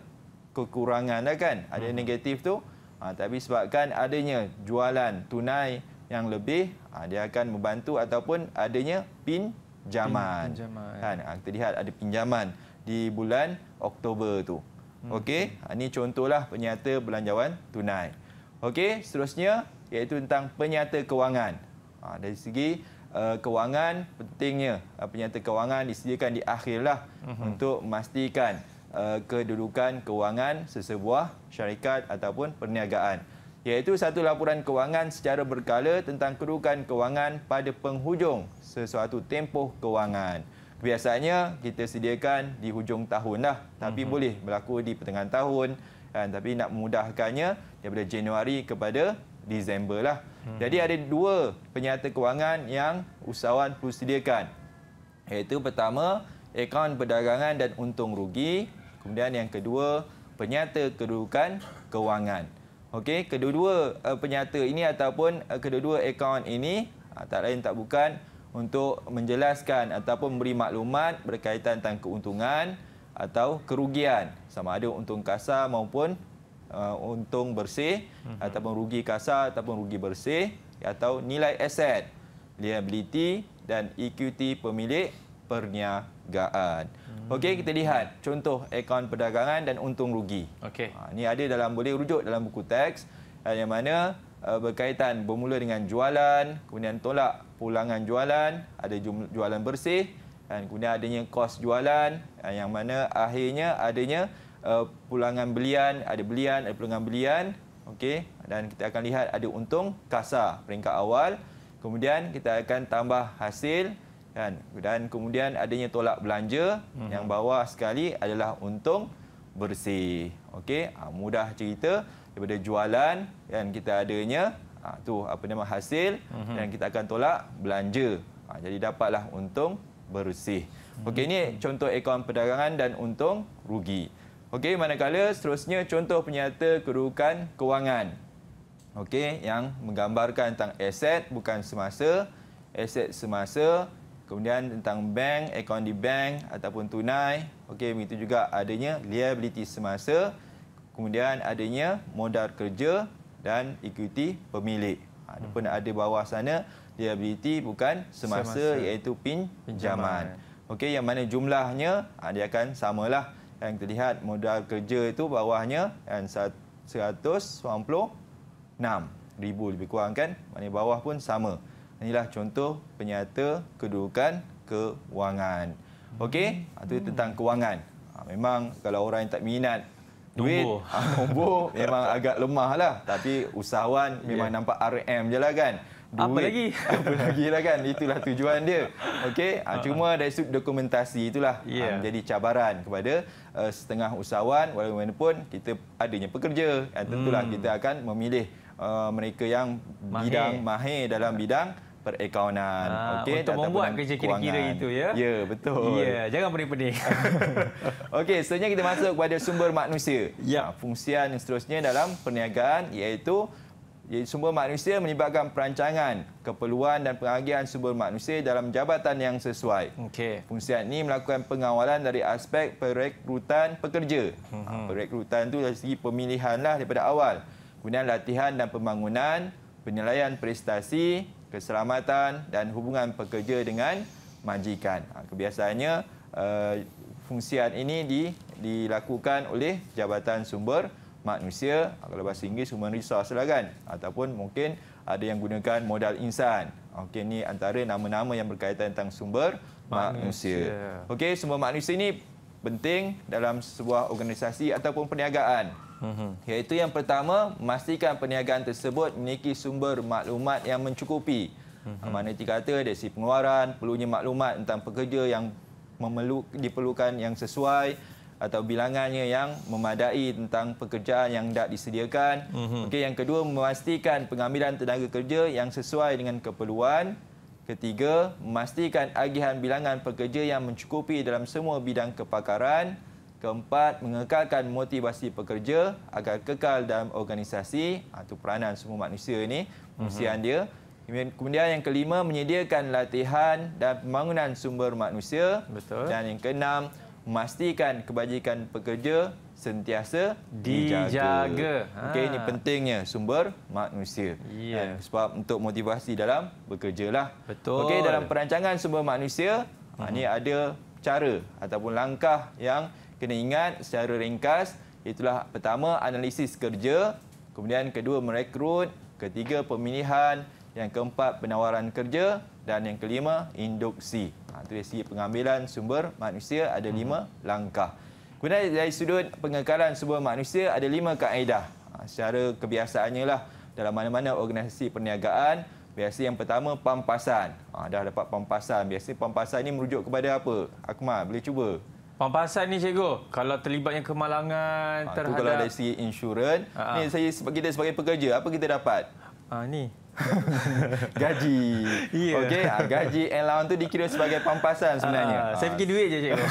kekurangan dah kan? Ada mm -hmm. negatif tu. Ha, tapi sebabkan adanya jualan tunai yang lebih, ha, dia akan membantu ataupun adanya pinjaman. pinjaman. Kan? Ha, kita lihat ada pinjaman di bulan Oktober tu. Hmm. Okey, ha, ini contohlah penyata belanjawan tunai. Okey, seterusnya iaitu tentang penyata kewangan. Ha, dari segi uh, kewangan, pentingnya uh, penyata kewangan disediakan di akhirlah hmm. untuk memastikan Eh, kedudukan kewangan sesebuah syarikat ataupun perniagaan iaitu satu laporan kewangan secara berkala tentang kedudukan kewangan pada penghujung sesuatu tempoh kewangan. Biasanya kita sediakan di hujung tahun lah tapi mm-hmm. boleh berlaku di pertengahan tahun kan tapi nak memudahkannya daripada Januari kepada Disember lah. Mm-hmm. Jadi ada dua penyata kewangan yang usahawan perlu sediakan. Iaitu pertama akaun perdagangan dan untung rugi Kemudian yang kedua, penyata kedudukan kewangan. Okey, kedua-dua eh, penyata ini ataupun eh, kedua-dua akaun ini ah, tak lain tak bukan untuk menjelaskan ataupun memberi maklumat berkaitan tentang keuntungan atau kerugian sama ada untung kasar maupun uh, untung bersih hmm. ataupun rugi kasar ataupun rugi bersih atau nilai aset liability dan equity pemilik perniagaan. Okey, kita lihat contoh akaun perdagangan dan untung rugi. Okey. Ini ha, ada dalam boleh rujuk dalam buku teks eh, yang mana eh, berkaitan bermula dengan jualan, kemudian tolak pulangan jualan, ada jualan bersih dan kemudian adanya kos jualan eh, yang mana akhirnya adanya pulangan belian, ada belian, ada pulangan belian. Okey, dan kita akan lihat ada untung kasar peringkat awal. Kemudian kita akan tambah hasil kan dan kemudian adanya tolak belanja hmm. yang bawah sekali adalah untung bersih okey ah, mudah cerita daripada jualan kan kita adanya ah, tu apa nama hasil hmm. dan kita akan tolak belanja ah, jadi dapatlah untung bersih okey ini hmm. contoh akaun perdagangan dan untung rugi okey manakala seterusnya contoh penyata kerugian kewangan okey yang menggambarkan tentang aset bukan semasa aset semasa Kemudian tentang bank, akaun di bank ataupun tunai. Okey, begitu juga adanya liability semasa. Kemudian adanya modal kerja dan equity pemilik. Ada ha, pun ada bawah sana liability bukan semasa, semasa. iaitu pinjaman. pinjaman. Okey, yang mana jumlahnya ha, dia akan samalah. Yang kita lihat modal kerja itu bawahnya kan 196 ribu lebih kurang kan. Maknanya bawah pun sama. Inilah contoh penyata kedudukan kewangan. Okey, itu ah, tentang kewangan. Ah, memang kalau orang yang tak minat duit, nombor ah, [LAUGHS] memang agak lemah lah. Tapi usahawan ya. memang nampak RM je lah kan. Duit, apa lagi? [LAUGHS] Apa lagi lah kan. Itulah tujuan dia. Okey, cuma dari sudut dokumentasi itulah yeah. Ya. menjadi cabaran kepada eh, setengah usahawan. Walaupun kita adanya pekerja, tentulah hmm. kita akan memilih eh, mereka yang bidang mahir, mahir dalam ya. bidang perakaunan. Ha, ah, okay, untuk membuat kerja kira-kira itu ya. Ya, betul. Ya, jangan pening-pening. [LAUGHS] Okey, seterusnya kita masuk kepada sumber manusia. Ya, ha, ah, fungsi yang seterusnya dalam perniagaan iaitu sumber manusia menyebabkan perancangan, keperluan dan pengagihan sumber manusia dalam jabatan yang sesuai. Okey. Fungsi ini melakukan pengawalan dari aspek perekrutan pekerja. mm Perekrutan itu dari segi pemilihanlah daripada awal. Kemudian latihan dan pembangunan, penilaian prestasi, keselamatan dan hubungan pekerja dengan majikan. Ha, kebiasaannya eh, fungsian ini dilakukan oleh Jabatan Sumber Manusia ha, kalau bahasa Inggeris human resource lah kan ataupun mungkin ada yang gunakan modal insan. Okey ni antara nama-nama yang berkaitan tentang sumber manusia. manusia. Okey sumber manusia ini penting dalam sebuah organisasi ataupun perniagaan mm Iaitu yang pertama, memastikan perniagaan tersebut memiliki sumber maklumat yang mencukupi. Mm-hmm. Mana itu kata dari si pengeluaran, perlunya maklumat tentang pekerja yang memeluk, diperlukan yang sesuai atau bilangannya yang memadai tentang pekerjaan yang tidak disediakan. Mm-hmm. Okey, yang kedua memastikan pengambilan tenaga kerja yang sesuai dengan keperluan. Ketiga, memastikan agihan bilangan pekerja yang mencukupi dalam semua bidang kepakaran. Keempat, mengekalkan motivasi pekerja agar kekal dalam organisasi. Itu ha, peranan semua manusia ini, fungsian mhm. dia. Kemudian yang kelima, menyediakan latihan dan pembangunan sumber manusia. Betul. Dan yang keenam, memastikan kebajikan pekerja sentiasa dijaga. dijaga. Okay, ini ah. pentingnya sumber manusia. Yeah. Ha, dan sebab untuk motivasi dalam bekerja. lah. Betul. Okey, dalam perancangan sumber manusia, uh-huh. Ha, ini ada cara ataupun langkah yang kena ingat secara ringkas itulah pertama analisis kerja, kemudian kedua merekrut, ketiga pemilihan, yang keempat penawaran kerja dan yang kelima induksi. Ha, itu dari segi pengambilan sumber manusia ada lima mhm. langkah. Kemudian dari sudut pengekalan sumber manusia ada lima kaedah. Ha, secara kebiasaannya lah dalam mana-mana organisasi perniagaan Biasa yang pertama pampasan. Ha, dah dapat pampasan. Biasa pampasan ini merujuk kepada apa? Akmal boleh cuba. Pampasan ni cikgu, kalau terlibatnya kemalangan ha, terhadap... Kalau dari segi insurans, ha, ha. ni saya kita sebagai pekerja, apa kita dapat? Ha, ni. [LAUGHS] gaji. Yeah. Okey, ha, gaji allowance tu dikira sebagai pampasan sebenarnya. Ha, ha. Saya fikir duit je cikgu.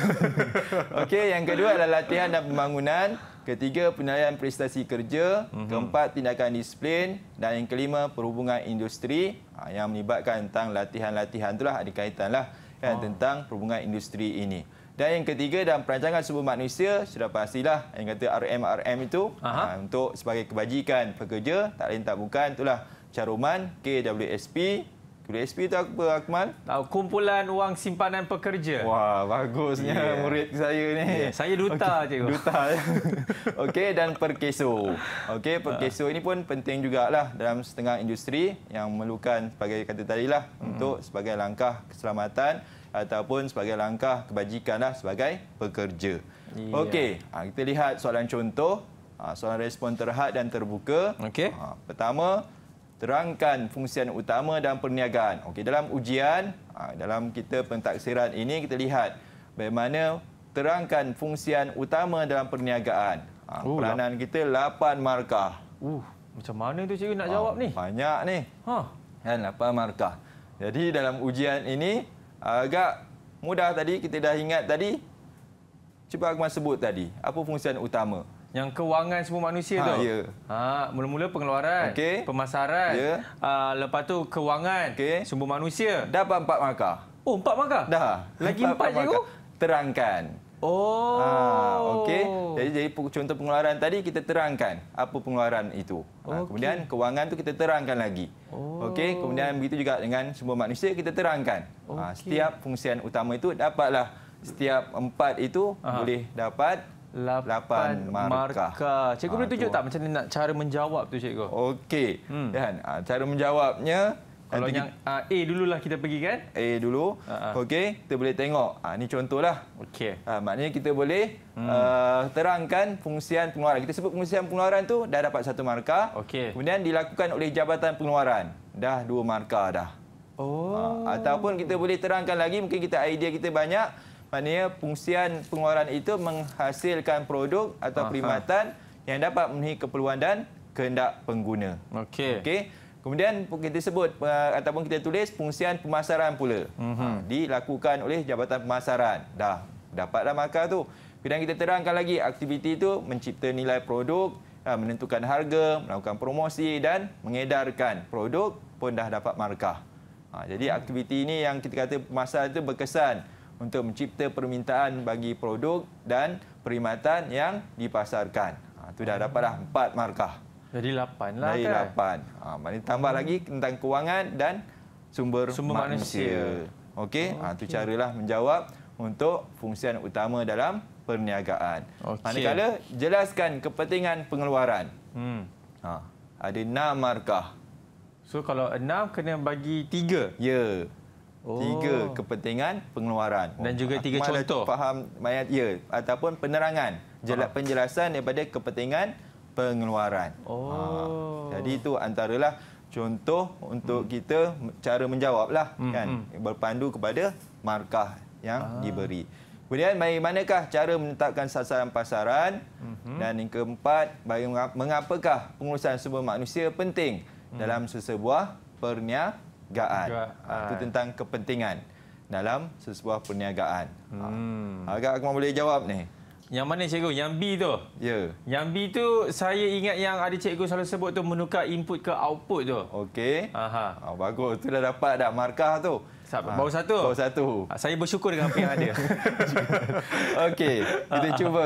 [LAUGHS] Okey, yang kedua adalah latihan dan pembangunan. Ketiga, penilaian prestasi kerja. Mm-hmm. Keempat, tindakan disiplin. Dan yang kelima, perhubungan industri. Ha, yang melibatkan tentang latihan-latihan itulah ada kaitanlah kan, oh. tentang perhubungan industri ini. Dan yang ketiga dalam perancangan sumber manusia sudah pastilah yang kata RM-RM itu uh, untuk sebagai kebajikan pekerja tak lain tak bukan itulah caruman KWSP. KWSP itu apa Akmal? Kumpulan Wang Simpanan Pekerja. Wah bagusnya yeah. murid saya ni. Yeah. Saya duta okay. cikgu. Duta. Ya. [LAUGHS] Okey dan perkeso. Okey perkeso ini pun penting jugalah dalam setengah industri yang memerlukan sebagai kata tadilah mm. untuk sebagai langkah keselamatan ataupun sebagai langkah kebajikan lah sebagai pekerja. Yeah. Okey, ha, kita lihat soalan contoh, ha, soalan respon terhad dan terbuka. Okey. Ha, pertama, terangkan fungsian utama dan perniagaan. Okey, dalam ujian, ha, dalam kita pentaksiran ini kita lihat bagaimana terangkan fungsian utama dalam perniagaan. Ha, uh, peranan kita 8 markah. Uh, macam mana tu cikgu nak ha, jawab ni? Banyak ni. Ha. Kan 8 markah. Jadi dalam ujian ini agak mudah tadi kita dah ingat tadi cuba aku sebut tadi apa fungsi utama yang kewangan semua manusia ha, tu. Ya. Ha, mula-mula pengeluaran, okay. pemasaran, ya. Yeah. Ha, lepas tu kewangan, okay. semua manusia. Dapat empat markah. Oh, empat markah? Dah. Lagi empat, empat, empat je tu? Terangkan. Oh. Ha, okey. Jadi jadi contoh pengeluaran tadi kita terangkan apa pengeluaran itu. Ha, ah, okay. Kemudian kewangan tu kita terangkan lagi. Oh. Okey, kemudian begitu juga dengan semua manusia kita terangkan. Ah, okay. setiap fungsi utama itu dapatlah setiap empat itu Aha. boleh dapat Lapan markah. markah. Cikgu ha, boleh tunjuk tak macam mana nak cara menjawab tu cikgu? Okey. Hmm. Dan cara menjawabnya kalau yang uh, A dululah kita pergi kan? A dulu. Uh ah, -huh. Ah. Okey, kita boleh tengok. Ah uh, ni contohlah. Okey. Ah maknanya kita boleh hmm. uh, terangkan fungsian pengeluaran. Kita sebut fungsian pengeluaran tu dah dapat satu markah. Okey. Kemudian dilakukan oleh Jabatan Pengeluaran. Dah dua markah dah. Oh. Uh, ataupun kita boleh terangkan lagi mungkin kita idea kita banyak. Maknanya fungsian pengeluaran itu menghasilkan produk atau perkhidmatan yang dapat memenuhi keperluan dan kehendak pengguna. Okey. Okey. Kemudian kita sebut ataupun kita tulis fungsian pemasaran pula. Mm-hmm. Dilakukan oleh Jabatan Pemasaran. Dah dapatlah markah tu. Kemudian kita terangkan lagi aktiviti itu mencipta nilai produk, ha, menentukan harga, melakukan promosi dan mengedarkan produk pun dah dapat markah. Ha, jadi aktiviti ini yang kita kata pemasaran itu berkesan untuk mencipta permintaan bagi produk dan perkhidmatan yang dipasarkan. Itu dah dapatlah empat markah. Jadi 8 lah Dari kan. Dari 8. Ha, maknanya tambah lagi tentang kewangan dan sumber, sumber manusia. manusia. Okey, ah, okay. ha, itu caralah menjawab untuk fungsi utama dalam perniagaan. Okay. Manakala, jelaskan kepentingan pengeluaran. Hmm. Ha, ada enam markah. So kalau enam kena bagi tiga? Ya. Oh. Tiga kepentingan pengeluaran. Dan oh. juga ah, tiga Akmal contoh. Faham mayat, ya. Ataupun penerangan. Jelak penjelasan daripada kepentingan pengeluaran. Ha. Oh. Ha, jadi itu antaralah contoh untuk hmm. kita cara menjawablah hmm. kan hmm. berpandu kepada markah yang ah. diberi. Kemudian bagaimanakah cara menetapkan sasaran pasaran hmm. dan yang keempat mengapakah pengurusan sumber manusia penting hmm. dalam sesebuah perniagaan? Ha, itu ah. tentang kepentingan dalam sesebuah perniagaan. Ha. Hmm. agak aku boleh jawab ni. Yang mana cikgu? Yang B tu. Ya. Yang B tu saya ingat yang ada cikgu selalu sebut tu menukar input ke output tu. Okey. Aha. Ah oh, bagus tu dah dapat dah markah tu. Ah, baru satu. Baru satu. Ah, saya bersyukur dengan apa yang ada. [LAUGHS] Okey, kita Aha. cuba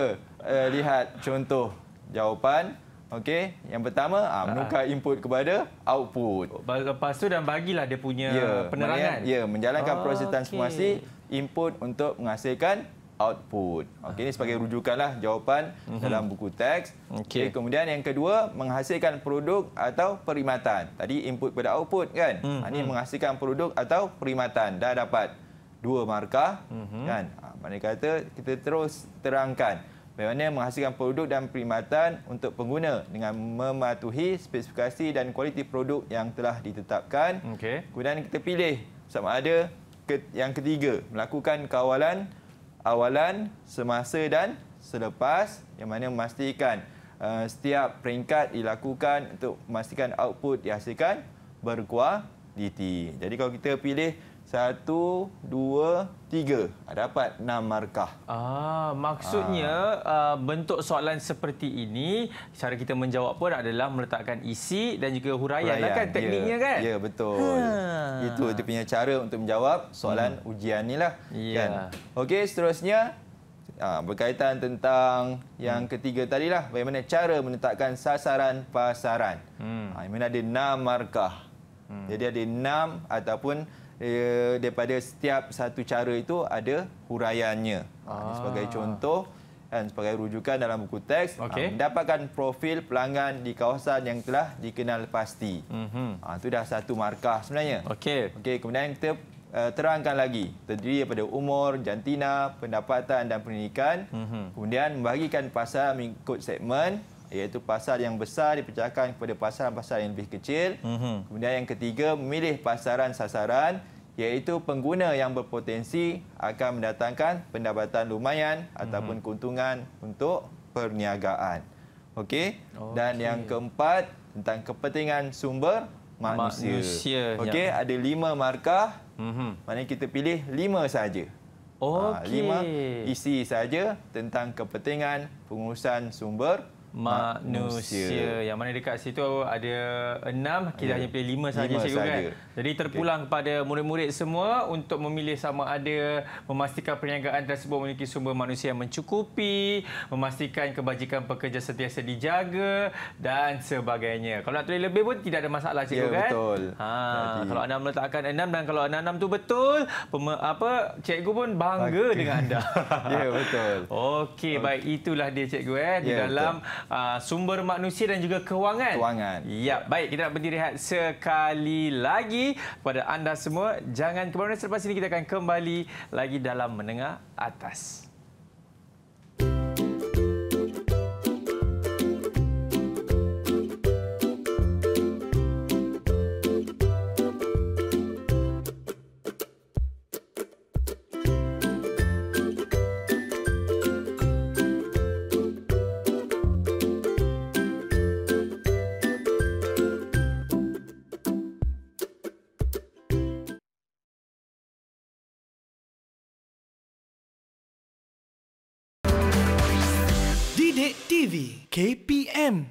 uh, lihat contoh jawapan. Okey, yang pertama ah, ah. menukar input kepada output. Lepas tu dan bagilah dia punya ya, penerangan. Ya, menjalankan oh, proses transformasi okay. input untuk menghasilkan output. Okey ini sebagai ah. rujukanlah jawapan mm-hmm. dalam buku teks. Okey okay, kemudian yang kedua menghasilkan produk atau perkhidmatan. Tadi input pada output kan? Mm-hmm. ini menghasilkan produk atau perkhidmatan. Dah dapat dua markah mm-hmm. kan? Ah, mana kata kita terus terangkan bagaimana menghasilkan produk dan perkhidmatan untuk pengguna dengan mematuhi spesifikasi dan kualiti produk yang telah ditetapkan. Okey. Kemudian kita pilih sama ada yang ketiga melakukan kawalan awalan, semasa dan selepas yang mana memastikan uh, setiap peringkat dilakukan untuk memastikan output dihasilkan berkualiti. Jadi kalau kita pilih satu, dua, tiga. Ah, dapat enam markah. Ah, maksudnya ah. ah. bentuk soalan seperti ini, cara kita menjawab pun adalah meletakkan isi dan juga huraian. Lah kan, huraian. Kan tekniknya ya. kan? Ya, betul. Ha. Itu dia punya cara untuk menjawab soalan hmm. ujian ini. Lah, ya. Kan? Okey, seterusnya ah, berkaitan tentang yang hmm. ketiga tadi. lah. Bagaimana cara menetapkan sasaran pasaran. Hmm. Ha, ini ada enam markah. Hmm. Jadi ada enam ataupun daripada setiap satu cara itu ada huraiannya. Ha, ah. Sebagai contoh dan sebagai rujukan dalam buku teks ha, okay. mendapatkan profil pelanggan di kawasan yang telah dikenal pasti. Mm -hmm. Itu dah satu markah sebenarnya. Okey. Okey, kemudian kita eh, terangkan lagi terdiri daripada umur, jantina, pendapatan dan pendidikan. Mm -hmm. Kemudian membahagikan pasal mengikut segmen iaitu pasar yang besar dipecahkan kepada pasar pasar yang lebih kecil. Mm-hmm. Kemudian yang ketiga, memilih pasaran sasaran iaitu pengguna yang berpotensi akan mendatangkan pendapatan lumayan mm-hmm. ataupun keuntungan untuk perniagaan. Okey. Okay. Dan yang keempat tentang kepentingan sumber manusia. manusia ya. Okey, ya. ada lima markah. Mhm. Maknanya kita pilih lima saja. Okey. Ha, lima isi saja tentang kepentingan pengurusan sumber manusia. manusia. Yang mana dekat situ ada enam, kita hanya pilih lima sahaja cikgu kan? Jadi terpulang okay. kepada murid-murid semua untuk memilih sama ada memastikan perniagaan tersebut memiliki sumber manusia yang mencukupi, memastikan kebajikan pekerja sentiasa dijaga dan sebagainya. Kalau nak tulis lebih pun tidak ada masalah cikgu yeah, kan? Ya betul. Ha, kalau anda meletakkan enam dan kalau enam-enam tu betul, pem- apa cikgu pun bangga okay. dengan anda. [LAUGHS] ya yeah, betul. Okey, okay. baik itulah dia cikgu eh di yeah, ya, dalam uh, sumber manusia dan juga kewangan. Kewangan. Ya, yeah. baik kita nak berdiri sekali lagi kepada anda semua. Jangan kemana-mana selepas ini kita akan kembali lagi dalam menengah atas. TV KPM.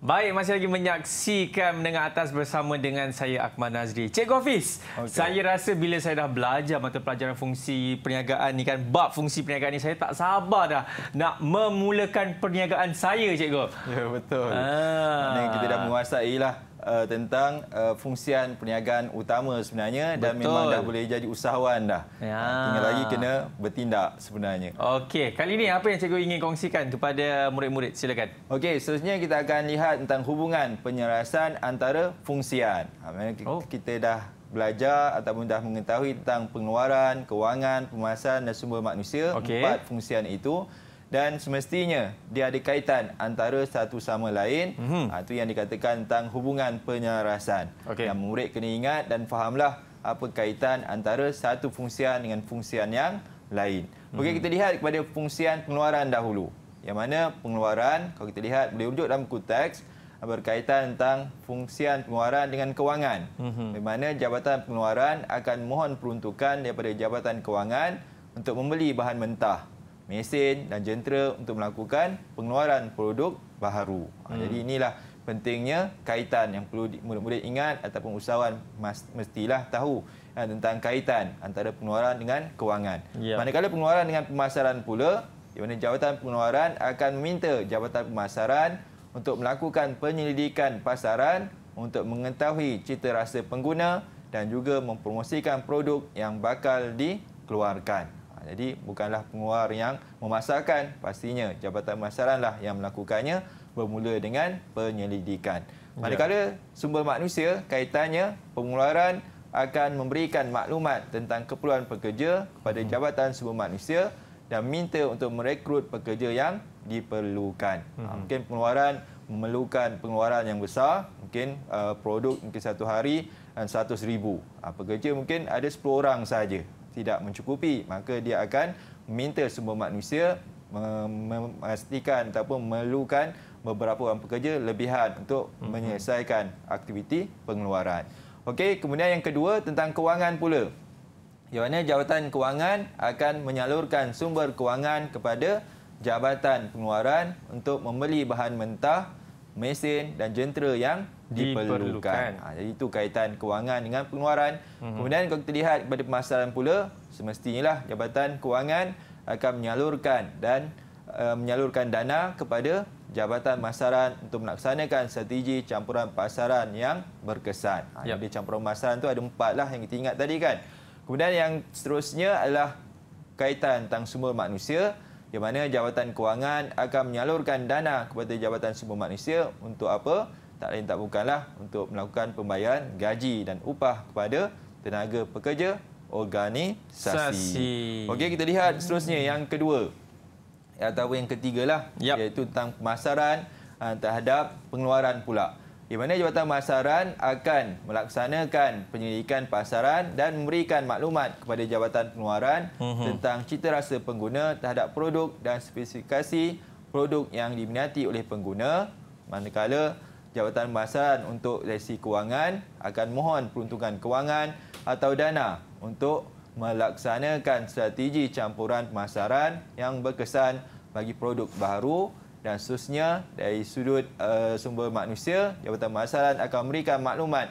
Baik, masih lagi menyaksikan mendengar atas bersama dengan saya, Akmal Nazri. Cikgu Hafiz, okay. saya rasa bila saya dah belajar mata pelajaran fungsi perniagaan ini kan, bab fungsi perniagaan ini saya tak sabar dah nak memulakan perniagaan saya, Cikgu. Ya, betul. Ah. Kita dah menguasai lah uh, tentang uh, fungsian perniagaan utama sebenarnya Betul. dan memang dah boleh jadi usahawan dah. Ya. Ah, tinggal lagi kena bertindak sebenarnya. Okey, kali ini apa yang cikgu ingin kongsikan kepada murid-murid? Silakan. Okey, seterusnya kita akan lihat tentang hubungan penyerasan antara fungsian. Ha, oh. Kita dah belajar ataupun dah mengetahui tentang pengeluaran, kewangan, pemasaran dan sumber manusia. Okay. Empat fungsian itu dan semestinya dia ada kaitan antara satu sama lain. Mm-hmm. itu ah, yang dikatakan tentang hubungan penyarasan. Okay. Yang murid kena ingat dan fahamlah apa kaitan antara satu fungsian dengan fungsian yang lain. Okey mm-hmm. kita lihat kepada fungsian pengeluaran dahulu. Yang mana pengeluaran kalau kita lihat boleh rujuk dalam buku teks berkaitan tentang fungsian pengeluaran dengan kewangan. Mm-hmm. Di mana jabatan pengeluaran akan mohon peruntukan daripada jabatan kewangan untuk membeli bahan mentah mesin dan jentera untuk melakukan pengeluaran produk baharu. Ha, hmm. Jadi inilah pentingnya kaitan yang perlu murid-murid ingat ataupun usahawan mestilah tahu ha, tentang kaitan antara pengeluaran dengan kewangan. Ya. Manakala pengeluaran dengan pemasaran pula, di mana jawatan pengeluaran akan meminta jabatan pemasaran untuk melakukan penyelidikan pasaran untuk mengetahui cita rasa pengguna dan juga mempromosikan produk yang bakal dikeluarkan. Ha, jadi bukanlah pengeluar yang memasarkan pastinya jabatan pemasaranlah yang melakukannya bermula dengan penyelidikan. Ya. Manakala ya. sumber manusia kaitannya pengeluaran akan memberikan maklumat tentang keperluan pekerja kepada hmm. jabatan sumber manusia dan minta untuk merekrut pekerja yang diperlukan. Ha, hmm. Mungkin pengeluaran memerlukan pengeluaran yang besar, mungkin uh, produk mungkin satu hari dan uh, seratus ribu. Ha, pekerja mungkin ada sepuluh orang saja tidak mencukupi maka dia akan minta semua manusia memastikan ataupun memerlukan beberapa orang pekerja lebihan untuk mhm. menyelesaikan aktiviti pengeluaran. Okey, kemudian yang kedua tentang kewangan pula. Yang mana Jabatan Kewangan akan menyalurkan sumber kewangan kepada Jabatan Pengeluaran untuk membeli bahan mentah, mesin dan jentera yang diperlukan. diperlukan. Ha, jadi itu kaitan kewangan dengan pengeluaran. Mm-hmm. Kemudian kalau kita lihat pada pemasaran pula, semestinya lah Jabatan Kewangan akan menyalurkan dan uh, menyalurkan dana kepada Jabatan Pemasaran untuk melaksanakan strategi campuran pasaran yang berkesan. Ha, yep. Jadi campuran pemasaran itu ada empat lah yang kita ingat tadi kan. Kemudian yang seterusnya adalah kaitan tentang sumber manusia di mana Jabatan Kewangan akan menyalurkan dana kepada Jabatan Sumber Manusia untuk apa? tak lain tak bukanlah untuk melakukan pembayaran gaji dan upah kepada tenaga pekerja organisasi. Okey, kita lihat seterusnya yang kedua atau yang ketigalah yep. iaitu tentang pemasaran ah, terhadap pengeluaran pula. Di mana Jabatan Pemasaran akan melaksanakan penyelidikan pasaran dan memberikan maklumat kepada Jabatan Pengeluaran mm-hmm. tentang cita rasa pengguna terhadap produk dan spesifikasi produk yang diminati oleh pengguna manakala Jabatan Pembahasan untuk Resi kewangan akan mohon peruntungan kewangan atau dana untuk melaksanakan strategi campuran pemasaran yang berkesan bagi produk baru dan seterusnya dari sudut uh, sumber manusia Jabatan Pembahasan akan memberikan maklumat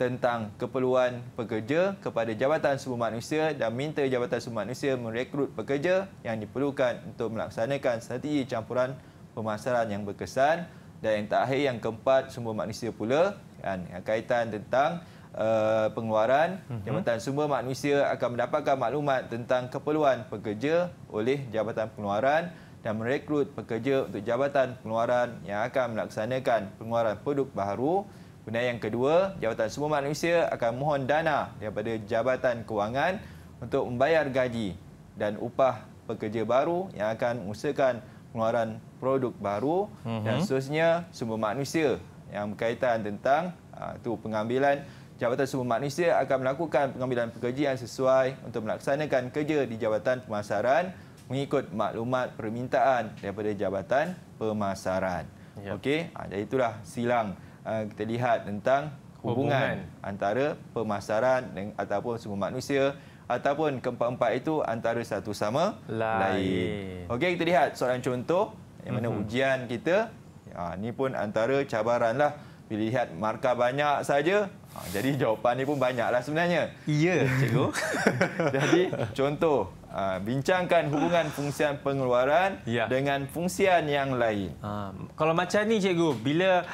tentang keperluan pekerja kepada Jabatan Sumber Manusia dan minta Jabatan Sumber Manusia merekrut pekerja yang diperlukan untuk melaksanakan strategi campuran pemasaran yang berkesan dan yang terakhir yang keempat semua manusia pula kan yang kaitan tentang Uh, pengeluaran mhm. Jabatan semua Manusia akan mendapatkan maklumat tentang keperluan pekerja oleh Jabatan Pengeluaran dan merekrut pekerja untuk Jabatan Pengeluaran yang akan melaksanakan pengeluaran produk baru. Kemudian yang kedua, Jabatan semua Manusia akan mohon dana daripada Jabatan Kewangan untuk membayar gaji dan upah pekerja baru yang akan mengusahakan pengeluaran produk baru mm-hmm. dan seterusnya sumber manusia yang berkaitan tentang uh, tu pengambilan Jabatan Sumber Manusia akan melakukan pengambilan pekerjaan sesuai untuk melaksanakan kerja di Jabatan Pemasaran mengikut maklumat permintaan daripada Jabatan Pemasaran. Ya. Okey, ah, jadi itulah silang ah, kita lihat tentang hubungan, hubungan antara pemasaran dengan ataupun sumber manusia ataupun keempat-empat itu antara satu sama lain. lain. Okey, kita lihat soalan contoh yang mana mm-hmm. ujian kita, ha, ni pun antara cabaran lah. Bila lihat markah banyak saja, ha, jadi jawapan ni pun banyak lah sebenarnya. Iya, cikgu. [LAUGHS] jadi contoh, ha, bincangkan hubungan fungsian pengeluaran ya. dengan fungsian yang lain. Ha, kalau macam ni cikgu, bila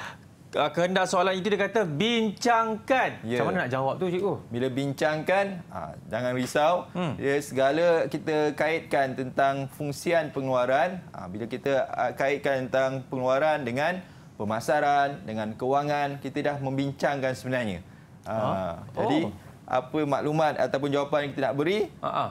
Ah, kehendak soalan itu dia kata bincangkan. Ya. Macam mana nak jawab tu cikgu? Bila bincangkan, ah, jangan risau. Hmm. Ya, segala kita kaitkan tentang fungsian pengeluaran, ah, bila kita kaitkan tentang pengeluaran dengan pemasaran, dengan kewangan, kita dah membincangkan sebenarnya. Ha? Jadi, oh. apa maklumat ataupun jawapan yang kita nak beri, uh -huh.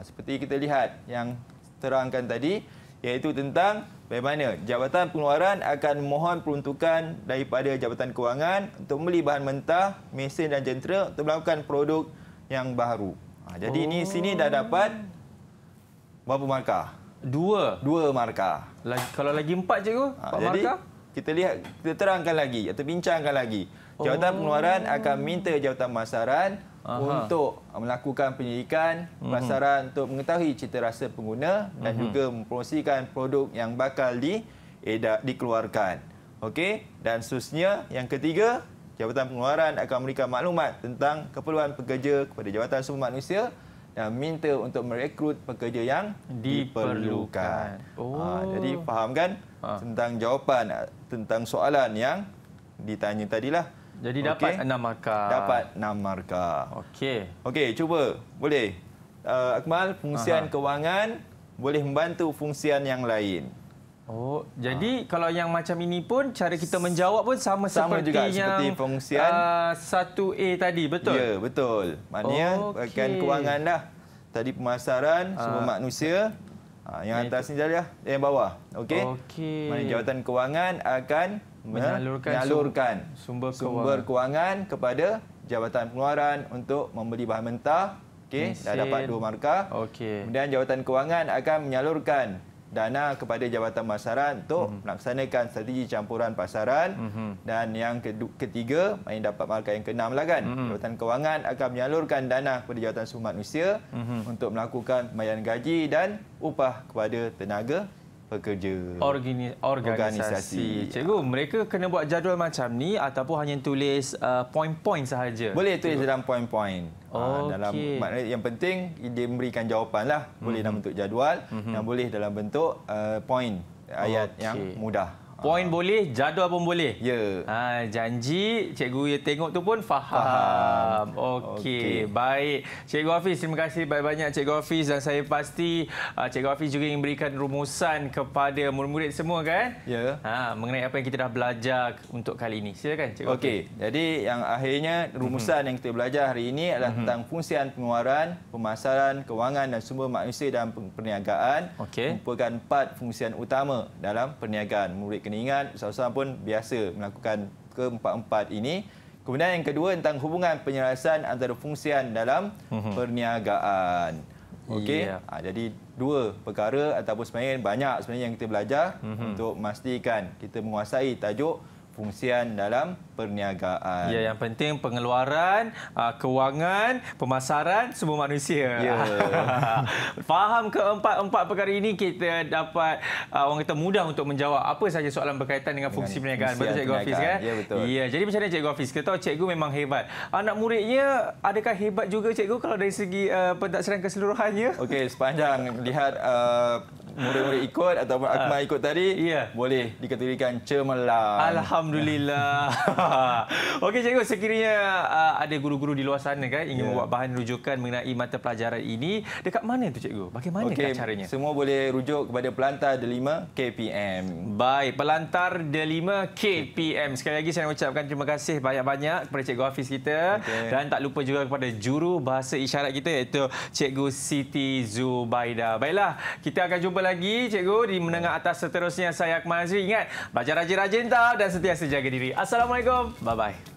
seperti kita lihat yang terangkan tadi, iaitu tentang... Bagaimana? Jabatan Pengeluaran akan mohon peruntukan daripada Jabatan Kewangan untuk membeli bahan mentah, mesin dan jentera untuk melakukan produk yang baru. Ha, jadi oh. ini sini dah dapat berapa markah? Dua. Dua markah. Lagi, kalau lagi empat cikgu, ha, empat jadi, markah? Kita lihat, kita terangkan lagi atau bincangkan lagi. Oh. Jabatan oh. Pengeluaran akan minta Jabatan Masaran Aha. untuk melakukan penyelidikan, mhm. pasaran mm -hmm. untuk mengetahui cita rasa pengguna dan mm -hmm. juga mempromosikan produk yang bakal di edak, eh, dikeluarkan. Okey, dan seterusnya yang ketiga, Jabatan Pengeluaran akan memberikan maklumat tentang keperluan pekerja kepada Jabatan Sumber Manusia dan minta untuk merekrut pekerja yang diperlukan. Ah, oh. Ha, jadi faham kan ha. tentang jawapan tentang soalan yang ditanya tadilah. lah. Jadi dapat enam 6 markah. Dapat enam markah. Okey. Okey, cuba. Boleh. Uh, Akmal, fungsian Aha. kewangan boleh membantu fungsian yang lain. Oh, jadi ha. kalau yang macam ini pun cara kita menjawab pun sama, sama seperti juga yang, seperti fungsian uh, 1A tadi, betul? Ya, betul. Maknanya okay. bagian kewangan dah. Tadi pemasaran uh, semua manusia. Uh, yang atas ni jadi yang bawah. Okey. Okay. Maknanya jawatan kewangan akan menyalurkan, menyalurkan sumber, kewangan. sumber kewangan kepada jabatan pengeluaran untuk membeli bahan mentah okey dah dapat dua markah Okay. kemudian jabatan kewangan akan menyalurkan dana kepada jabatan pasaran untuk hmm melaksanakan strategi campuran pasaran hmm dan yang ketiga main dapat markah yang keenam lah kan hmm jabatan kewangan akan menyalurkan dana kepada jabatan sumber manusia hmm untuk melakukan pembayaran gaji dan upah kepada tenaga pekerja Organi- organisasi. organisasi. Cikgu, ya. mereka kena buat jadual macam ni ataupun hanya tulis uh, poin-poin sahaja? Boleh tulis Cikgu. dalam poin-poin. Ah, oh, ha, dalam yang penting dia memberikan jawapan lah. Boleh mm-hmm. dalam mhm. bentuk jadual mm-hmm. dan boleh dalam bentuk uh, poin ayat okay. yang mudah. Poin boleh, jadual pun boleh. Ya. Ha, janji, cikgu yang tengok tu pun faham. faham. Okey, okay. baik. Cikgu Hafiz, terima kasih banyak-banyak cikgu Hafiz. Dan saya pasti ah, cikgu Hafiz juga ingin berikan rumusan kepada murid-murid semua kan? Ya. Ha, mengenai apa yang kita dah belajar untuk kali ini. Silakan cikgu Okey, jadi yang akhirnya rumusan mm -hmm. yang kita belajar hari ini adalah mm -hmm. tentang fungsian pengeluaran, pemasaran, kewangan dan sumber manusia dalam perniagaan. Okey. Merupakan empat fungsian utama dalam perniagaan murid kena kena ingat Ustaz-Ustaz pun biasa melakukan keempat-empat ini. Kemudian yang kedua tentang hubungan penyelarasan antara fungsian dalam mhm. perniagaan. Okey. Yeah. Ha, jadi dua perkara ataupun sebenarnya banyak sebenarnya yang kita belajar mm-hmm. untuk memastikan kita menguasai tajuk Fungsian dalam perniagaan. Ya, yang penting pengeluaran, ah, kewangan, pemasaran semua manusia. Ya. [LAUGHS] Faham keempat-empat perkara ini kita dapat ah, orang kata mudah untuk menjawab apa saja soalan berkaitan dengan fungsi dengan perniagaan. Betul Cikgu Hafiz kan? Ya, betul. Ya, jadi macam mana Cikgu Hafiz? Kita tahu Cikgu memang hebat. Anak muridnya adakah hebat juga Cikgu kalau dari segi uh, ah, pentaksiran keseluruhannya? Okey, sepanjang lihat uh, murid-murid ikut ataupun ah. Akmal ikut tadi yeah. boleh dikategorikan cemerlang. Alhamdulillah. [LAUGHS] Okey cikgu sekiranya ah, ada guru-guru di luar sana kan ingin yeah. Ya. buat bahan rujukan mengenai mata pelajaran ini dekat mana tu cikgu? Bagaimana okay. caranya? Semua boleh rujuk kepada pelantar Delima KPM. Baik, pelantar Delima KPM. Sekali lagi saya ucapkan terima kasih banyak-banyak kepada cikgu Hafiz kita okay. dan tak lupa juga kepada juru bahasa isyarat kita iaitu cikgu Siti Zubaida. Baiklah, kita akan jumpa lagi cikgu di menengah atas seterusnya saya Akmal Azri. Ingat, belajar rajin-rajin tau dan sentiasa jaga diri. Assalamualaikum. Bye-bye.